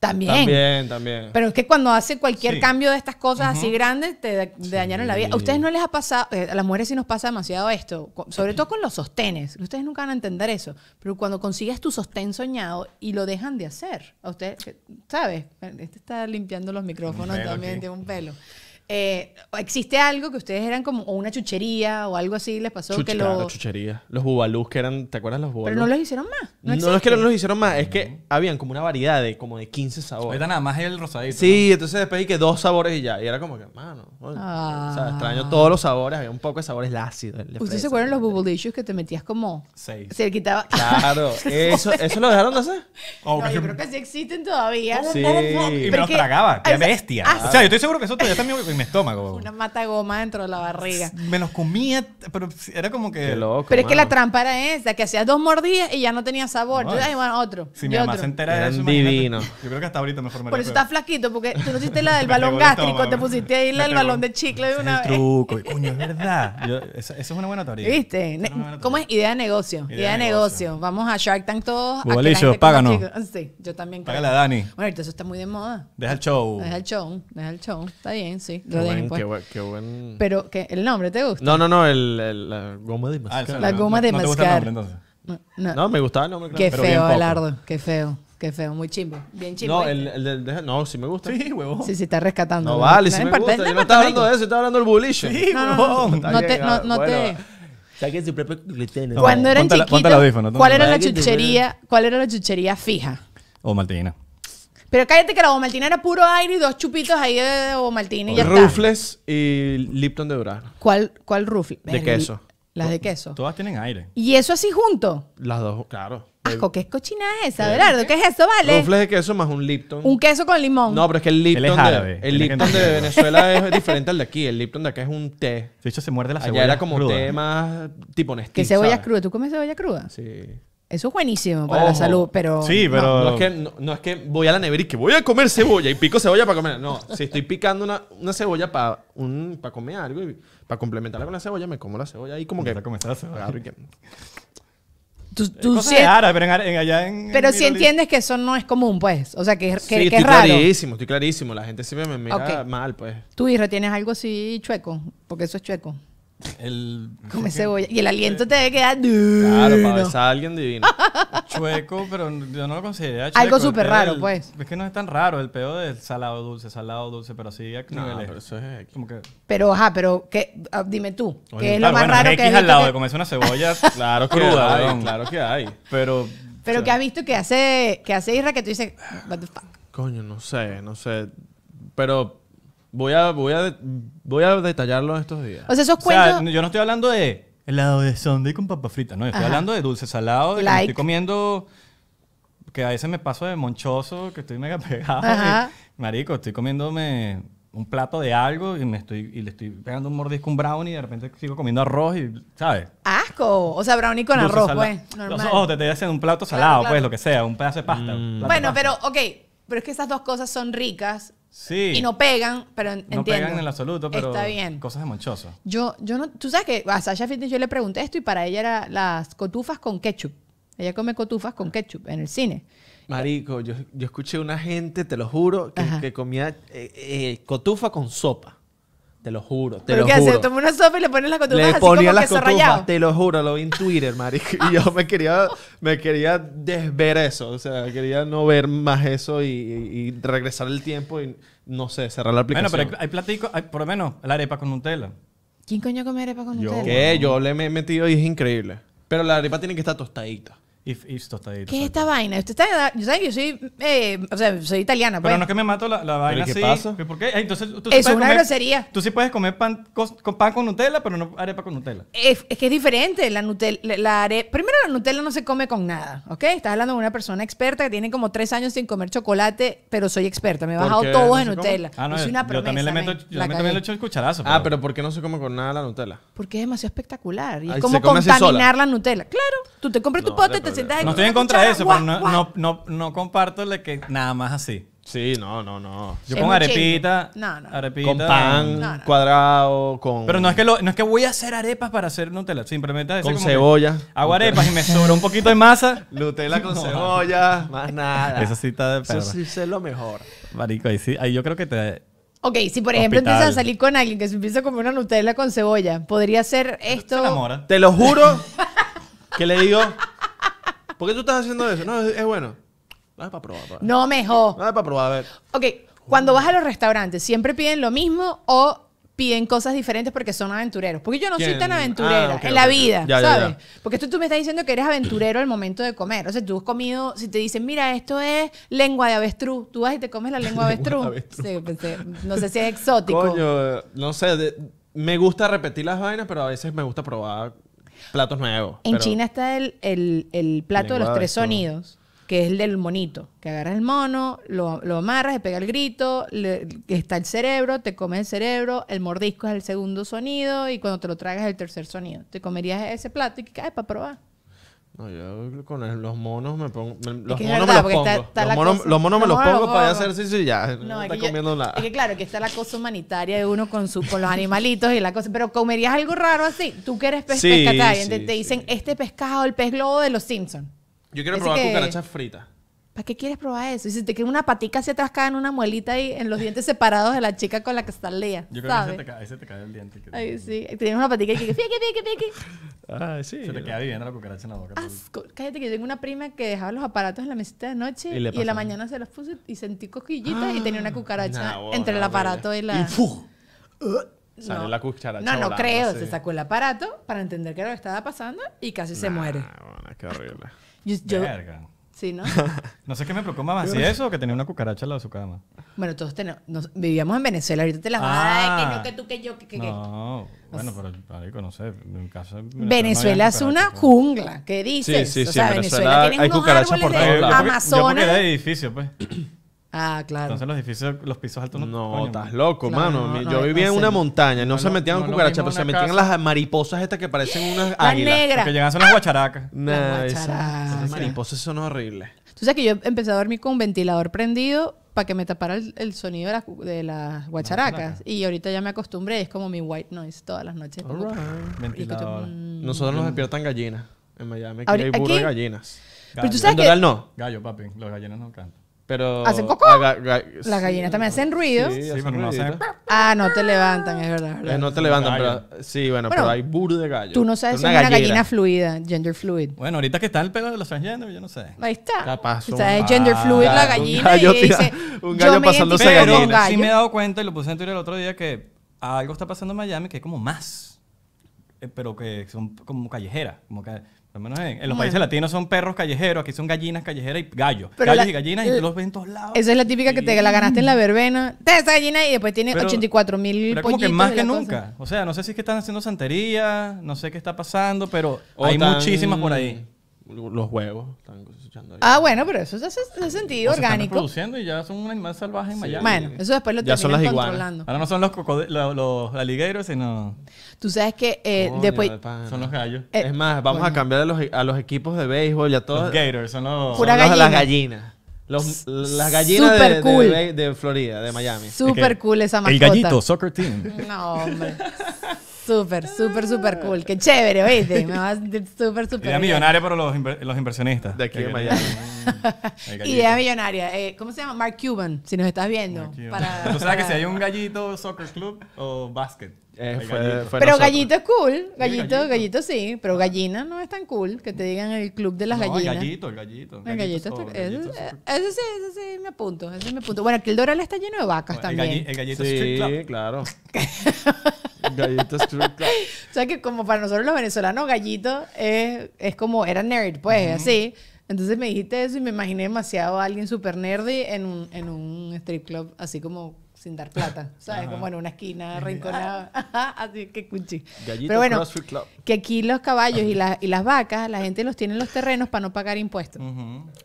También. También, también. Pero es que cuando hace cualquier cambio de estas cosas así grandes, te, dañaron la vida. ¿A ustedes no les ha pasado, eh, a las mujeres sí nos pasa demasiado esto, sobre todo con los sostenes. Ustedes nunca van a entender eso. Pero cuando consigues tu sostén soñado y lo dejan de hacer, a ustedes, eh, ¿sabes? Este está limpiando los micrófonos también, tiene un pelo. Eh, ¿Existe algo que ustedes eran como una chuchería o algo así les pasó? que chuchería. Los bubalús que eran, ¿te acuerdas los bubalús? Pero no los hicieron más. No, es que no los hicieron más, es que habían como una variedad de como de 15 sabores. Era nada más el rosadito. Sí, entonces después que dos sabores y ya. Y era como que, mano, o sea, ah. extraño todos los sabores, había un poco de sabores ácidos. ¿Ustedes se acuerdan los bubble que te metías como? Se quitaba. Claro, eso, eso lo dejaron de hacer. Pero no, yo oh, creo que sí existen todavía. Sí. Y me los tragaba, qué bestia. o sea, yo estoy seguro que eso todavía también mi estómago. Una matagoma dentro de la barriga. Me los comía, pero era como que. loco, pero es que la trampa era esa, que hacías dos mordidas y ya no tenía sabor. Yo, ay, bueno, otro. Si mi mamá se entera de divino. Yo creo que hasta ahorita me formé Por eso estás flaquito, porque tú no hiciste la del balón gástrico, te pusiste ahí la del balón de chicle de una vez. truco, coño, es verdad. eso, es una buena teoría. ¿Viste? ¿Cómo es? Idea de negocio. Idea, de negocio. Vamos a Shark Tank todos. Bolillo, páganos. Sí, yo también. Págala, Dani. Bueno, ahorita eso está muy de moda. Deja el show. Deja el show, deja el show. Está bien, sí lo qué Buen, qué, pues. Pero que el nombre te gusta. No, no, no, el, el- la goma de ah, mascar. La goma de el mascar. nombre, entonces. No, no. No, me gustaba el nombre. qué pero feo, Alardo. Qué feo. Qué feo. Muy chimbo. Bien chimbo. No, el, el no, sí me gusta. Sí, huevón. Sí, sí, está rescatando. No vale, sí me gusta. Yo no estaba hablando de eso, está estaba hablando del bullish. Sí, huevón. no te, Saquen su propio No. Cuando eran chiquitos, ¿cuál era la chuchería? ¿Cuál era la chuchería fija? O Martina pero cállate que la bomaltina era puro aire y dos chupitos ahí de bomaltina y ya Rufles y Lipton de durazno. ¿Cuál, cuál De queso. Las de queso. Todas tienen aire. ¿Y eso así junto? Las dos, claro. Asco, ¿qué es cochina es esa, Eduardo? ¿Qué es eso, vale? Rufles de queso más un Lipton. Un queso con limón. No, pero es que el Lipton, de, el Lipton de Venezuela es diferente al de aquí. El Lipton de acá es un té. De hecho, se muerde la cebolla. Allá era como té más tipo Nestlé. que cebolla cruda. ¿Tú comes cebolla cruda? Sí. Eso es buenísimo para la salud, pero. Sí, pero. No, es que, voy a la nevera y que voy a comer cebolla y pico cebolla para comer. No, si estoy picando una, cebolla para un, comer algo y para complementarla con la cebolla, me como la cebolla y como que. Para la cebolla. tú pero, allá en, pero si entiendes que eso no es común, pues. O sea, que, que, sí, estoy clarísimo, estoy clarísimo. La gente siempre me mira mal, pues. ¿Tú, y tienes algo así chueco? Porque eso es chueco. El, Come cebolla. Y el aliento eh, te debe quedar Claro, para besar a alguien divino. chueco, pero yo no lo consideraría chueco. Algo súper raro, pues. Es que no es tan raro el pedo del salado dulce, salado dulce, pero así Pero ajá, pero ¿qué? Ah, dime tú, ¿qué es lo ah, más raro X que es? al lado de comerse una cebolla, claro que cruda, hay, claro que hay. Pero... Pero que has visto que hace, que hace que tú dices, what the fuck. Coño, no sé, no sé. Pero Voy a, voy a, voy detallarlo estos días. O sea, esos cuentos... O sea, yo no estoy hablando de el lado de sundae con papa frita, No, estoy hablando de dulce salado. De que estoy comiendo... Que a veces me paso de monchoso, que estoy mega pegado. marico, estoy comiéndome un plato de algo y, me estoy, y le estoy pegando un mordisco, un brownie y de repente sigo comiendo arroz y, ¿sabes? ¡Asco! O sea, brownie con arroz, güey, pues. Normal. Los- ojos, te estoy un plato salado, pues, lo que sea, un pedazo de pasta. Mm. Bueno, pero, ok. Pero es que esas dos cosas son ricas y no pegan, pero entiendo. No pegan en absoluto, pero cosas de monchoso. Yo, yo no, tú sabes que a Sasha Fitness yo le pregunté esto y para ella era las cotufas con ketchup. Ella come cotufas con ketchup en el cine. Marico, yo, yo escuché una gente, te lo juro, que, comía eh, eh, cotufa con sopa. Te lo juro, te lo qué juro. ¿Qué Toma una sopa y le pones las cotufas le ponía las te lo juro, lo vi en Twitter, Mari Y yo me quería, me quería desver eso. O sea, quería no ver más eso y, regresar el tiempo y, no sé, cerrar la aplicación. Bueno, pero hay, hay platico, por lo menos, la arepa con Nutella. ¿Quién coño come arepa con yo. Nutella? ¿Qué? Yo le he metido y es increíble. Pero la arepa tiene que estar tostadita. ¿Qué es esta vaina? Usted está, yo que yo soy, eh, o sea, soy italiana. Pero pues. no es que me mato la, vaina sí, así. ¿Por qué? Entonces, tú sí una grosería. Tú sí puedes comer pan con, pan con Nutella, pero no arepa con Nutella. Es, que es diferente. La Nutella, la, Primero, la Nutella no se come con nada, ¿ok? Estás hablando de una persona experta que tiene como tres años sin comer chocolate, pero soy experta. Me he bajado todo de en Nutella. Ah, no, yo, una promesa, yo también le meto, yo también le echo el cucharazo. Ah, pero ¿por qué no se come con nada la Nutella? Porque es demasiado espectacular. Y es como contaminar la Nutella. Claro, tú te compras tu pote, te no estoy en contra de eso, pero no, no, comparto el que nada más así. Sí, no, no, no. Yo con arepita, No, no. Con pan cuadrado, con, Pero no es, que no es que voy a hacer arepas para hacer Nutella. Simplemente con cebolla. Hago arepas y me sobra un poquito de masa. Nutella con cebolla, más nada. Eso sí está de Eso sí es lo mejor. Marico, ahí, sí, ahí yo creo que te... Ok, si por ejemplo empiezas a salir con alguien que se empieza a comer una Nutella con cebolla, podría ser esto. Te lo juro que le digo, ¿Por qué tú estás haciendo eso? No, es, bueno. bueno. es para probar. No, mejor. es para probar, a ver. Ok, cuando vas a los restaurantes, ¿siempre piden lo mismo o piden cosas diferentes porque son aventureros? Porque yo no soy tan ah, aventurera en la vida, ¿sabes? Porque tú, me estás diciendo que eres aventurero al momento de comer. O sea, tú has comido, si te dicen, mira, esto es lengua de avestruz, tú vas y te comes la lengua de avestruz. Pues, eh, no sé si es exótico. Coño, no sé. me gusta repetir las vainas, pero a veces me gusta probar platos nuevos. En China está el, el, plato de los tres sonidos, que es el del monito. Que agarras el mono, lo, lo amarras, le pega el grito, está el cerebro, te come el cerebro, el mordisco es el segundo sonido y cuando te lo tragas es el tercer sonido. Te comerías ese plato y que cae para probar. No, yo con los monos me pongo. los, monos me los, los, monos, me los pongo. los para hacer sí, sí, ya. No, está comiendo nada. Es que claro, que está la cosa humanitaria de uno con, sus con los animalitos y la cosa. Pero comerías algo raro así. Tú que eres pes sí, te, dicen este pescado, el pez globo de los Simpsons. Yo quiero probar cucarachas fritas. ¿Para qué quieres probar eso? Y si te queda una patica así atascada en una muelita y en los dientes separados de la chica con la que está Lea. Yo creo que ahí se, te cae el diente. Ahí sí. Tienes una patica y que fíjate, fíjate. piqui. Ah, sí. Se le queda viviendo la cucaracha en la boca. Cállate que yo tengo una prima que dejaba los aparatos en la mesita de noche y, en la mañana se los puse y sentí cosquillitas y tenía una ah. cucaracha entre el aparato y la... Y uh, Salió la cucaracha. No, no creo. Se sacó el aparato para entender qué era lo que estaba pasando y casi se muere. Bueno, qué horrible. yo, Verga. ¿no? no sé qué me preocupa más, si eso o que tenía una cucaracha al lado de su cama. Bueno, todos vivíamos en Venezuela, ahorita te la vas Ay, que no, que tú, que yo, que, que No, bueno, pero para no sé, en casa... Venezuela, es una pues. jungla, ¿qué dices? Sí, sí, sí, o sea, Venezuela, hay cucarachas por todos lados. Amazonas... Yo porque era edificio, pues. Ah, claro. Entonces los edificios, los pisos altos no. No, estás loco, mano. yo vivía en una montaña, no, se metían cucarachas, pero se metían en las mariposas estas que parecen unas águilas. negras. Que llegan son las ¡Ah! guacharacas. Nah, las mariposas son horribles. Tú sabes que yo empecé a dormir con un ventilador prendido para que me tapara el, sonido de, las guacharacas. y ahorita ya me acostumbré, es como mi white noise todas las noches. Ventilador. Mm. Nosotros nos despiertan gallinas en Miami, que hay burro de gallinas. Pero tú sabes que... no. Gallo, papi, los gallinas no cantan. Pero. ¿Hacen cocó? Las gallinas también hacen ruido. Sí, pero no Ah, no te levantan, es verdad. Eh, no te levantan, pero. Sí, bueno, pero hay burro de gallo. Tú no sabes si es una gallina fluida, gender fluid. Bueno, ahorita que está el pelo de los transgender, yo no sé. Ahí está. Capaz, O Está es gender fluid la gallina y dice, un gallo pasándose sí me he dado cuenta y lo puse en Twitter el otro día que algo está pasando en Miami que es como más. Eh, pero que son como callejeras. Como que en, los países latinos son perros callejeros, aquí son gallinas callejeras y gallos. gallos y gallinas y eh, los ves en todos lados. Esa es la típica que te la ganaste en la verbena. Te esa gallina y después tiene 84 mil pollitos. Como que más que nunca. O sea, no sé si es que están haciendo santería, no sé qué está pasando, pero hay muchísimas por ahí. Los huevos. Ah, bueno, pero eso es hace sentido orgánico. Se están produciendo y ya son un animal salvaje en Miami. Bueno, eso después lo tienen que controlando. Ahora no son los, los, los, aligueros, sino... Tú sabes que eh, después... Son los gallos. Eh, es más, vamos a cambiar a los, a los, equipos de béisbol y a todos... Los gators, son los... las gallinas. Los, las gallinas de, Florida, de Miami. Super cool esa mascota. El gallito, soccer team. No, hombre. Súper, súper, súper cool. Qué chévere, oíste. Me vas súper, súper. Idea millonaria para los, los inversionistas. De aquí de Miami. Idea millonaria. Eh, ¿Cómo se llama? Mark Cuban, si nos estás viendo. Para, ¿Tú sabes que si hay un gallito soccer club o basket? Eh, pero gallito es cool, gallito, gallito, sí, pero gallina no es tan cool que te digan el club de las gallinas. Gallito, el gallito, el gallito. El gallito, está eso, sí, eso sí me apunto, eso me apunto. Bueno, aquí el Doral está lleno de vacas también. El, gallito sí, es Sí, claro. o sea que como para nosotros los venezolanos, gallito es, es como, era nerd, pues, así. Entonces me dijiste eso y me imaginé demasiado a alguien súper nerdy en un, en un strip club, así como sin dar plata, ¿sabes? Como en una esquina rinconada, así que cuchi. Gallito Pero bueno, que aquí los caballos y, y, las vacas, la gente los tiene en los terrenos para no pagar impuestos.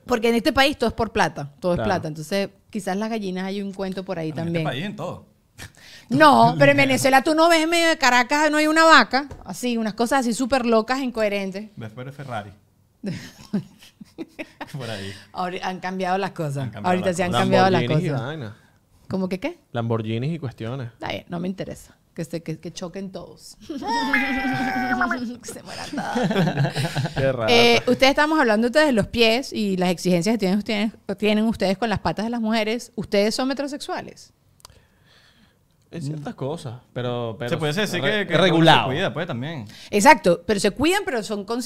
Porque en este país todo es por plata, todo es plata. Entonces, quizás las gallinas hay un cuento por ahí también. En este país en todo. No, pero en Venezuela tú no ves en medio de Caracas, no hay una vaca. Así, unas cosas así súper locas, incoherentes. Después Ferrari. Por ahí. han cambiado las cosas. Ahorita sí han cambiado las cosas. ¿Cómo que qué? Lamborghinis y cuestiones. no me interesa. Que, se, que, choquen todos. Qué raro. Eh, ustedes estamos hablando de los pies y las exigencias que tienen ustedes, tienen ustedes con las patas de las mujeres. ¿Ustedes son heterosexuales? En ciertas cosas, pero, pero se puede decir que, regulado. se cuida, pues también. Exacto, pero se cuidan, pero son como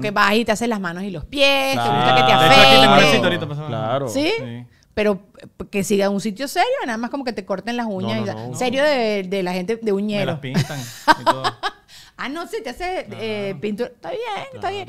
que vas y te haces las manos y los pies, te gusta que te afecten. Claro. Pues, claro. ¿Sí? Pero que siga un sitio serio, nada más como que te corten las uñas. y, serio de, de, la gente de uñero. Me las pintan y todo. ah, no, sí, te hace eh, pintura. Está bien, está bien.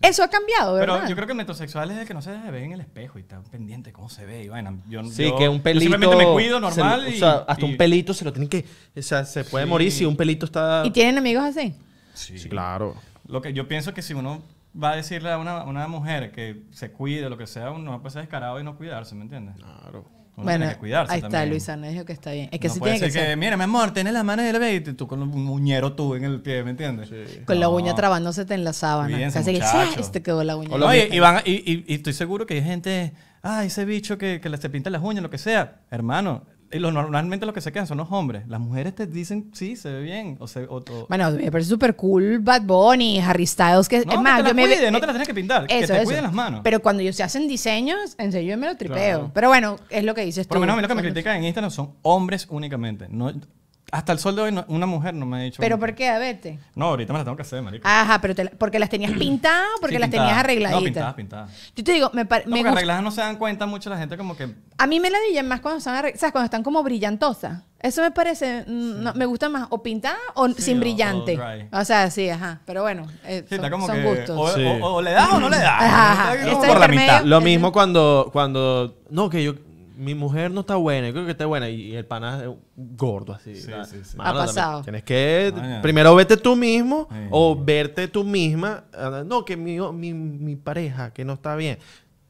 Eso ha cambiado, ¿verdad? Pero yo creo que el metrosexual es el que no se ve en el espejo y está pendiente cómo se ve. yo, sí, que un pelito. simplemente me cuido normal. o sea, hasta un pelito se lo tienen que. O sea, se puede morir si un pelito está. ¿Y tienen amigos así? Sí. claro. Lo que yo pienso es que si uno va a decirle a una, mujer que se cuide, lo que sea, uno va a ser descarado y no cuidarse, ¿me entiendes? Claro bueno, ahí está, Luis Arnejo dijo que está bien. Es que no sí puede ser que, mira, mi amor, tienes las manos del y tú con un uñero tú en el pie, ¿me entiendes? Con la uña trabándose en la sábana. Así que, que, te quedó la uña. y, y, estoy seguro que hay gente, ay ah, ese bicho que, que se pinta las uñas, lo que sea. Hermano, y lo, normalmente los que se quedan son los hombres. Las mujeres te dicen, sí, se ve bien. O se, Bueno, me parece súper cool Bad Bunny, Harry Styles. Que, no, que te yo me... no te las tienes que pintar. que te cuiden las manos. Pero cuando ellos se hacen diseños, en serio yo me lo tripeo. Pero bueno, es lo que dices tú. Por lo menos a mí lo que me critican en Instagram son hombres únicamente. No, hasta el sol de hoy una mujer no me ha dicho. ¿Pero por qué A verte. No, ahorita me las tengo que hacer, marico. Ajá, pero porque las tenías pintadas o porque las tenías arregladitas. No, pintadas, pintadas. Yo te digo, me, parece. me porque gusta- arregladas no se dan cuenta mucho la gente como que... A mí me la dije más cuando están, sea, cuando están como brillantosas. Eso me parece, mm, me gusta más o pintadas o sin brillante. o sea, sí, ajá. Pero bueno, eh, Sí, son, está como son gustos. O, le das o no le das. Ajá, Por la mitad. Lo mismo cuando, cuando. No, que yo mi mujer no está buena, yo creo que está buena. Y, el pana es gordo, así. Sí, sí, sí. ha pasado. Tienes que primero vete tú mismo o verte tú misma. No, que mi, mi, mi, pareja, que no está bien.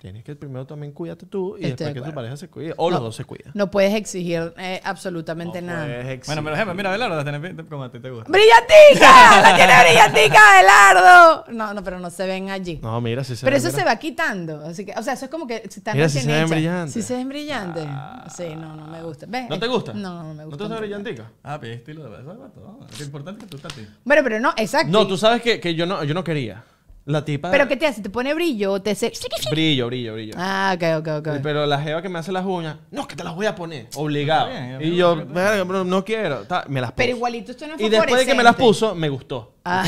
Tienes que primero también cuídate tú y después este, que tu pareja se cuide. O los dos se cuidan. No puedes exigir eh, absolutamente nada. Bueno, pero jefe, mira, Abelardo la tiene como a ti te gusta. ¡Brillantica! ¡La tiene brillantica, Abelardo! No, no, pero no se ven allí. No, mira, sí se ven. Pero eso se va quitando. Así que, o sea, eso es como que si están mira, si se ven brillantes. Si se ven brillantes. Sí, no, no me gusta. ¿No te gusta? No, no me gusta. ¿No te gusta brillantica? Ah, pero pues, estilo de verdad. Es importante que tú estás Bueno, pero no, exacto. No, tú sabes que, que yo, no, yo no quería. La tipa. ¿Pero qué te hace? ¿Te pone brillo te hace.? Brillo, brillo, brillo. Ah, ok, ok, ok. Pero la jeva que me hace las uñas, no, es que te las voy a poner, obligado. y yo, no quiero. me las Pero igualito esto no es y después de que me las puso, me gustó. Ah.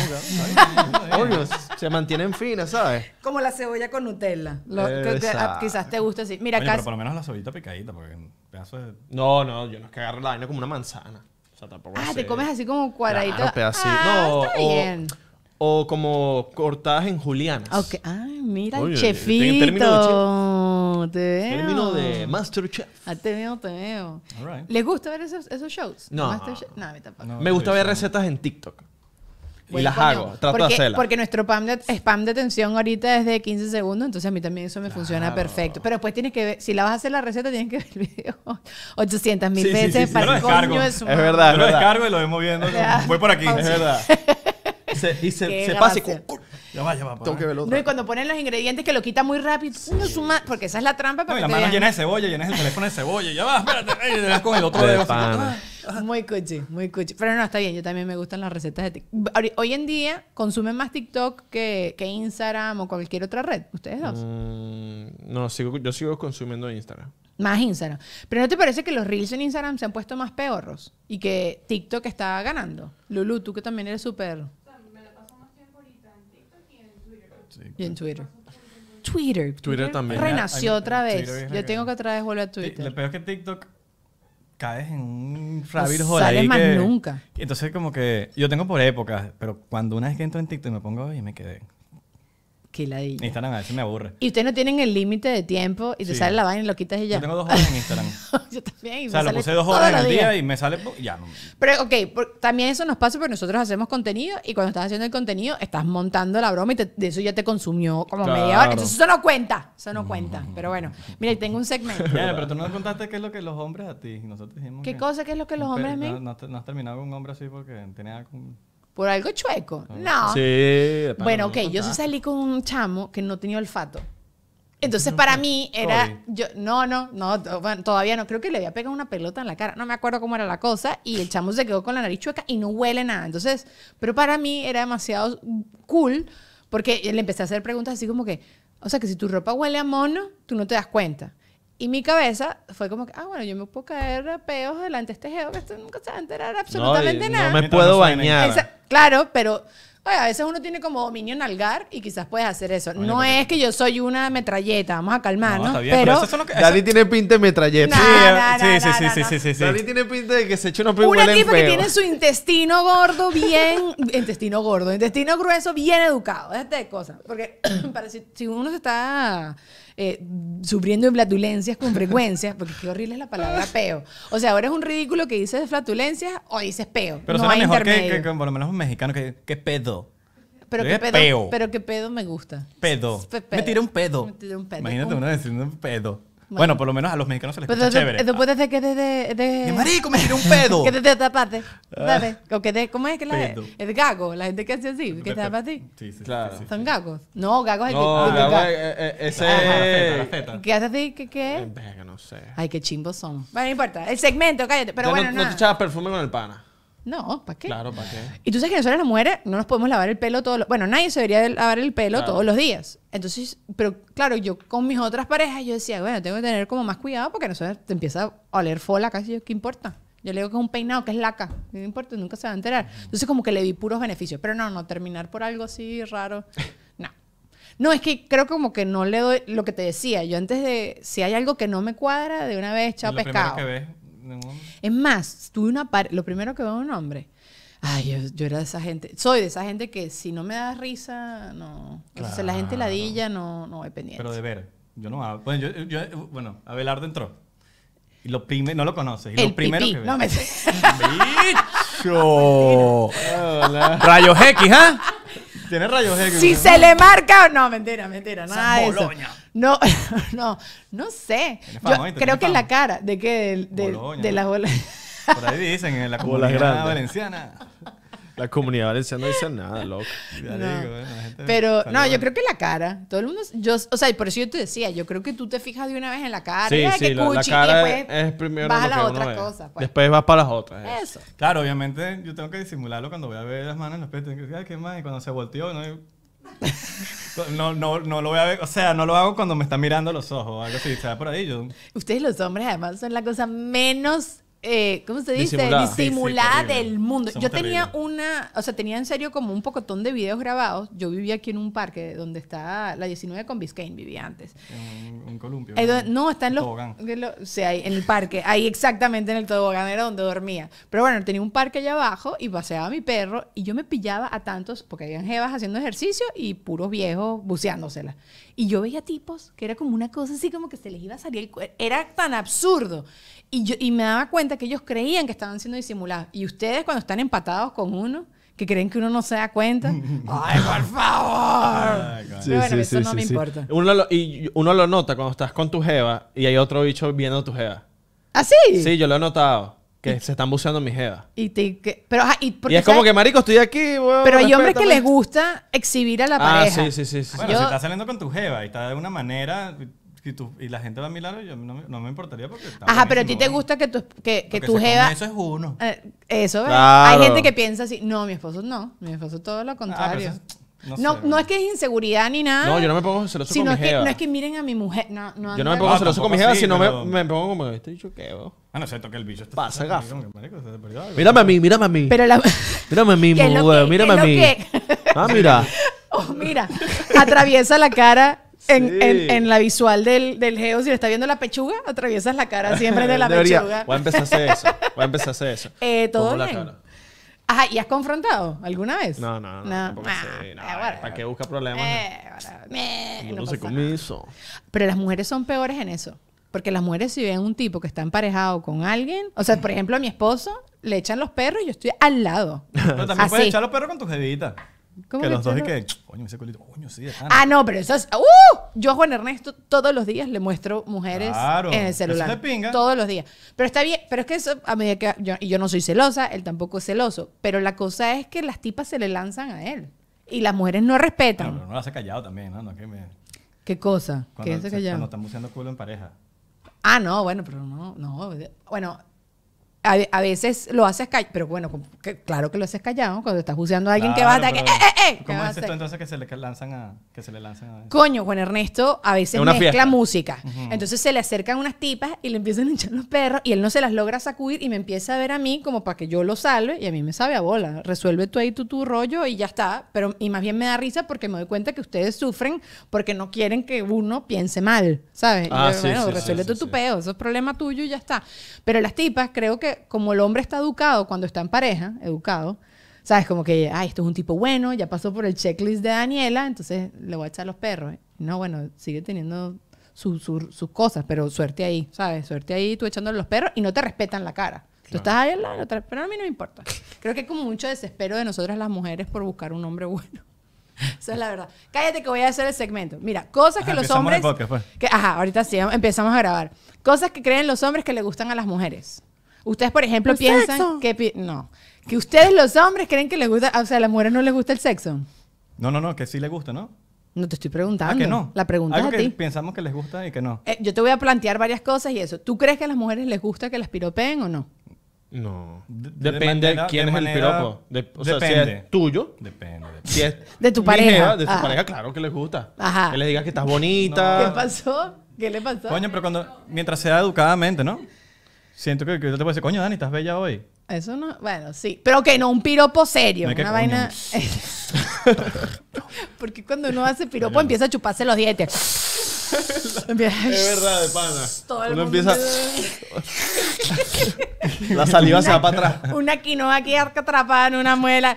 Obvio, se mantienen finas, ¿sabes? como la cebolla con Nutella. Ah, quizás te guste así. Mira, pero por lo menos la cebollita picadita, porque pedazo No, no, yo no es que agarro la vaina como una manzana. O sea, tampoco Ah, te comes así como cuadradito. Ah, no, está bien o como cortadas en julianas. Okay. Ay, mira, el chefito. de, te veo. Término de Masterchef. Ah, te veo, te veo. ¿Les gusta ver esos, shows? No. No, a mí tampoco. me gusta ver recetas en TikTok. y las hago, trato porque, de hacerlas. Porque nuestro spam de, spam tensión ahorita es de 15 segundos, entonces a mí también eso me funciona perfecto. Pero después pues tienes que ver, si la vas a hacer la receta, tienes que ver el video 800 mil veces para el coño de su Es verdad. Yo lo descargo y lo vemos viendo Voy por aquí. Es verdad. se, y se, se Ya va, ya va. Pues, Tengo que No, y cuando ponen los ingredientes que lo quita muy rápido, porque esa es la trampa. y la mano llena de cebolla, llenas el teléfono de cebolla, ya va, espérate, con el otro ah, ah. Muy cuchi, muy cuchi. Pero no, está bien, yo también me gustan las recetas de TikTok. Hoy en día consumen más TikTok que, Instagram o cualquier otra red, ustedes dos. Mm, no, yo sigo consumiendo Instagram. Más Instagram. Pero ¿no te parece que los reels en Instagram se han puesto más peorros? Y que TikTok está ganando. Lulu, tú que también eres súper y en Twitter. Twitter. Twitter también. Renació otra vez. Yo tengo que otra vez volver a Twitter. Lo peor es que TikTok caes en un rabbit hole sales más nunca. Entonces, como que yo tengo por épocas, pero cuando una vez que entro en TikTok y me pongo y me quedé Instagram a veces me aburre. Y ustedes no tienen el límite de tiempo y te sale la vaina y lo quitas y ya. Yo tengo dos horas en Instagram. Yo también. o sea, lo puse dos horas en el día y me sale... Ya, no. Pero, ok, también eso nos pasa porque nosotros hacemos contenido y cuando estás haciendo el contenido estás montando la broma y de eso ya te consumió como media hora. eso no cuenta. Eso no cuenta. Pero bueno, mira, y tengo un segmento. pero tú no contaste qué es lo que los hombres a ti. Nosotros dijimos ¿Qué cosa ¿Qué es lo que los hombres a no, no, has- terminado con un hombre así porque tenía por algo chueco. Ah. No. Sí, bueno, ok, yo salí con un chamo que no tenía olfato. Entonces para mí era, yo, no, no, no, todavía no, creo que le había pegado una pelota en la cara, no me acuerdo cómo era la cosa, y el chamo se quedó con la nariz chueca y no huele nada. Entonces, pero para mí era demasiado cool porque le empecé a hacer preguntas así como que, o sea, que si tu ropa huele a mono, tú no te das cuenta. Y mi cabeza fue como que, ah, bueno, yo me puedo caer a peos delante de este geo que esto nunca se va a enterar absolutamente nada. No me puedo bañar. claro, pero a veces uno tiene como dominio en algar y quizás puedes hacer eso. no es que yo soy una metralleta, vamos a calmar, No, está bien, pero, lo que, Dali tiene pinta de metralleta. sí, sí, sí, sí, sí, sí, sí, tiene pinta de que se echa una Una tipa que tiene su intestino gordo bien... intestino gordo, intestino grueso bien educado. es de cosas. Porque si uno se está eh, sufriendo de flatulencias con frecuencia, porque qué horrible es la palabra peo. O sea, ahora es un ridículo que dices flatulencias o dices peo. Pero no hay mejor intermedio. Que, por lo menos un mexicano que, es pedo. Pero que, pedo, pero que pedo me gusta. Pedo. Me tiré un pedo. Me tiré un pedo. Imagínate uno diciendo un pedo. Bueno. por lo menos a los mexicanos se les escucha chévere. Tú puedes decir que desde... De, marico, me tiró un pedo! que te, de tapaste. parte? Ah. O que de ¿Cómo es que la es gago, la gente que hace así, que te ti? Sí, sí, claro. ¿Son gagos? No, gagos es no, que... No, ese... ¿Qué haces así? ¿Qué qué? no sé. Ay, qué chimbos son. Bueno, no importa. El segmento, cállate. Pero bueno, no. ¿No te echabas perfume con el pana? No, ¿para qué? Claro, ¿para qué? Y tú sabes que nosotros las mujeres no nos podemos lavar el pelo todos los... Bueno, nadie se debería lavar el pelo todos los días. Entonces, pero claro, yo con mis otras parejas, yo decía, bueno, tengo que tener como más cuidado porque nosotros te empieza a oler fola casi, ¿qué importa? Yo le digo que es un peinado, que es laca, no importa, nunca se va a enterar. Entonces como que le di puros beneficios, pero no, no terminar por algo así raro. No. No, es que creo como que no le doy lo que te decía. Yo antes de, si hay algo que no me cuadra, de una vez, chao pescado. Es más, tuve una parte lo primero que veo un hombre. Ay, yo, era de esa gente. Soy de esa gente que si no me da risa, no. la gente ladilla, no, no hay pendiente. Pero de ver. Yo no Bueno, yo, bueno Abelardo entró. Y lo primero no lo conoces. Y el lo primero No me ¡Bicho! Rayos X, ¿ah? Tiene rayos X. Si se le marca no, mentira, mentira. Nada de eso. No, no, no sé. creo que es la cara. ¿De qué? De, las bolas. Por ahí dicen, en la comunidad valenciana. La comunidad valenciana no dice nada, loco. No. pero, no, yo creo que la cara. Todo el mundo. Yo, o sea, por eso yo te decía, yo creo que tú te fijas de una vez en la cara. Sí, sí, que la, cara y es, primero. Vas a las pues. Después vas para las otras. Eh. Eso. Claro, obviamente yo tengo que disimularlo cuando voy a ver las manos en los pies. qué Y cuando se volteó, no No, no, lo voy a ver, o sea, no lo hago cuando me están mirando los ojos o algo así, por ahí yo. Ustedes los hombres además son la cosa menos eh, ¿cómo se dice? Disimulada, del mundo. yo tenía una, o sea, tenía en serio como un pocotón de videos grabados. Yo vivía aquí en un parque donde está la 19 con Biscayne, vivía antes. En, Columpio. no, está en los... En o en el parque, ahí exactamente en el tobogán era donde dormía. Pero bueno, tenía un parque allá abajo y paseaba mi perro y yo me pillaba a tantos, porque habían jevas haciendo ejercicio y puros viejos buceándoselas. Y yo veía tipos que era como una cosa así como que se les iba a salir Era tan absurdo. Y, y me daba cuenta que ellos creían que estaban siendo disimulados. Y ustedes cuando están empatados con uno, que creen que uno no se da cuenta. ¡Ay, por favor! eso no me importa. y uno lo nota cuando estás con tu jeva y hay otro bicho viendo tu jeva. ¿Ah, sí? Sí, yo lo he notado. Que se están buceando mis jeva. Y, te, pero, y, es como que, marico, estoy aquí, weón. Pero hay hombres que les gusta exhibir a la ah, pareja. Sí, sí, sí. sí. Bueno, si estás saliendo con tu jeva y está de una manera, y, tú, y la gente va a mi yo no, no me importaría porque... Ajá, pero a ti te gusta que tu, que, que tu jeva... Eso es uno. Eh, eso, ¿verdad? Hay gente que piensa así, no, mi esposo no, mi esposo todo lo ah, contrario. no, no, es que es inseguridad ni nada. No, yo no me pongo celoso con mi jeva. no es que miren a mi mujer. No, yo no me pongo ah, celoso con mi jeva, sino me, me, pongo como, este dicho qué, Ah, no, sé, toca el bicho. Pasa, gafo. Mírame a mí, mírame a mí. Pero la... Mírame a mí, mírame a mí. Ah, mira. Oh, mira, atraviesa la cara en, en, la visual del, del geo, si le está viendo la pechuga, atraviesas la cara siempre de la pechuga. Voy a empezar a hacer eso. Voy a empezar a hacer eso. Eh, todo bien. Ajá, ¿y has confrontado alguna vez? No, no, no. no. Ah, eh, ¿Para qué busca problemas? Eh, no, sé cómo hizo. Pero las mujeres son peores en eso. Porque las mujeres, si ven un tipo que está emparejado con alguien, o sea, por ejemplo, a mi esposo le echan los perros y yo estoy al lado. Pero también puedes echar los perros con tus jevita que, los dos y que, coño, ese culito, coño, sí. ah, no, pero eso es. ¡Uh! Yo a Juan Ernesto todos los días le muestro mujeres en el celular. Todos los días. Pero está bien, pero es que eso, a medida que. Yo, y yo no soy celosa, él tampoco es celoso. Pero la cosa es que las tipas se le lanzan a él. Y las mujeres no respetan. pero no las hace callado también, ¿no? no que me... ¿Qué cosa? Cuando, ¿Qué hace callado? Cuando están buceando culo en pareja. Ah, no, bueno, pero no, no. Bueno, a, veces lo haces callado, pero bueno, claro que lo haces callado cuando estás juzgando a alguien que va a que, eh, eh, eh, ¿Cómo es tú entonces que se le lanzan a que se le lanzan a Coño, Juan Ernesto a veces mezcla música. Entonces se le acercan unas tipas y le empiezan a echar los perros y él no se las logra sacudir y me empieza a ver a mí como para que yo lo salve y a mí me sabe a bola. Resuelve tú ahí tu, tu rollo y ya está, pero y más bien me da risa porque me doy cuenta que ustedes sufren porque no quieren que uno piense mal, ¿sabes? Ah, sí, resuelve tu peo, eso es problema tuyo y ya está. Pero las tipas creo que como el hombre está educado cuando está en pareja, educado, ¿sabes? Como que, ay, esto es un tipo bueno, ya pasó por el checklist de Daniela, entonces le voy a echar los perros. No, bueno, sigue teniendo sus cosas, pero suerte ahí, ¿sabes? Suerte ahí tú echándole los perros y no te respetan la cara. Tú estás ahí al lado, pero a mí no me importa. Creo que hay como mucho desespero de nosotras las mujeres por buscar un hombre bueno. Esa es la verdad. Cállate que voy a hacer el segmento. Mira, cosas que los hombres. Pues. que, ajá, ahorita sí, empezamos a grabar. Cosas que creen los hombres que le gustan a las mujeres. Ustedes, por ejemplo, piensan que... no. Que ustedes los hombres creen que les gusta... O sea, a las mujeres no les gusta el sexo. No, no, no, que sí les gusta, ¿no? No te estoy preguntando. que no. La pregunta es que pensamos que les gusta y que no. Eh, yo te voy a plantear varias cosas y eso. ¿Tú crees que a las mujeres les gusta que las piropeen o no? No. Depende de Depende quién es el piropo. o sea, si es tuyo, Depende. depende. De tu pareja. de tu pareja, claro que les gusta. Ajá. Que le digas que estás bonita. ¿Qué pasó? ¿Qué le pasó? Coño, pero cuando... Mientras sea educadamente, ¿no? Siento que, yo te puedo decir, coño, Dani, estás bella hoy. Eso no, bueno, sí. Pero que no, un piropo serio. una vaina. Porque cuando uno hace piropo empieza a chuparse los dientes. Es verdad, de pana. Todo el Uno mundo- la saliva se va para atrás. una quinoa aquí atrapada en una muela.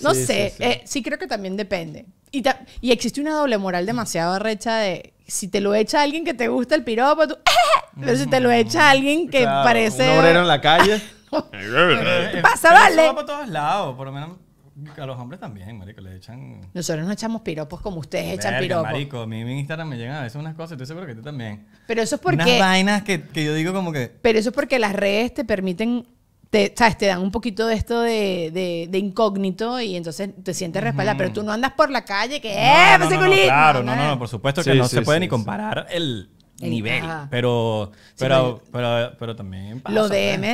No sé, eh, sí, creo que también depende. Y, existe una doble moral demasiado recha de si te lo echa alguien que te gusta el piropo, tú Pero si te lo echa alguien que parece. Un obrero en la calle. Eh, pasa, vale? eso va para todos lados, por lo menos. A los hombres también, marico, le echan... Nosotros no echamos piropos como ustedes echan piropos. marico, a mí en Instagram me llegan a veces unas cosas, estoy seguro que tú también. Pero eso es porque... Unas vainas que, que yo digo como que... Pero eso es porque las redes te permiten ¿sabes? te dan un poquito de esto de, de, incógnito y entonces te sientes respaldada. Pero tú no andas por la calle que, no, ¡eh, no, no, Claro, no, no, por supuesto que no se puede ni comparar el, nivel. Pero, pero, pero, también pasa. Pues.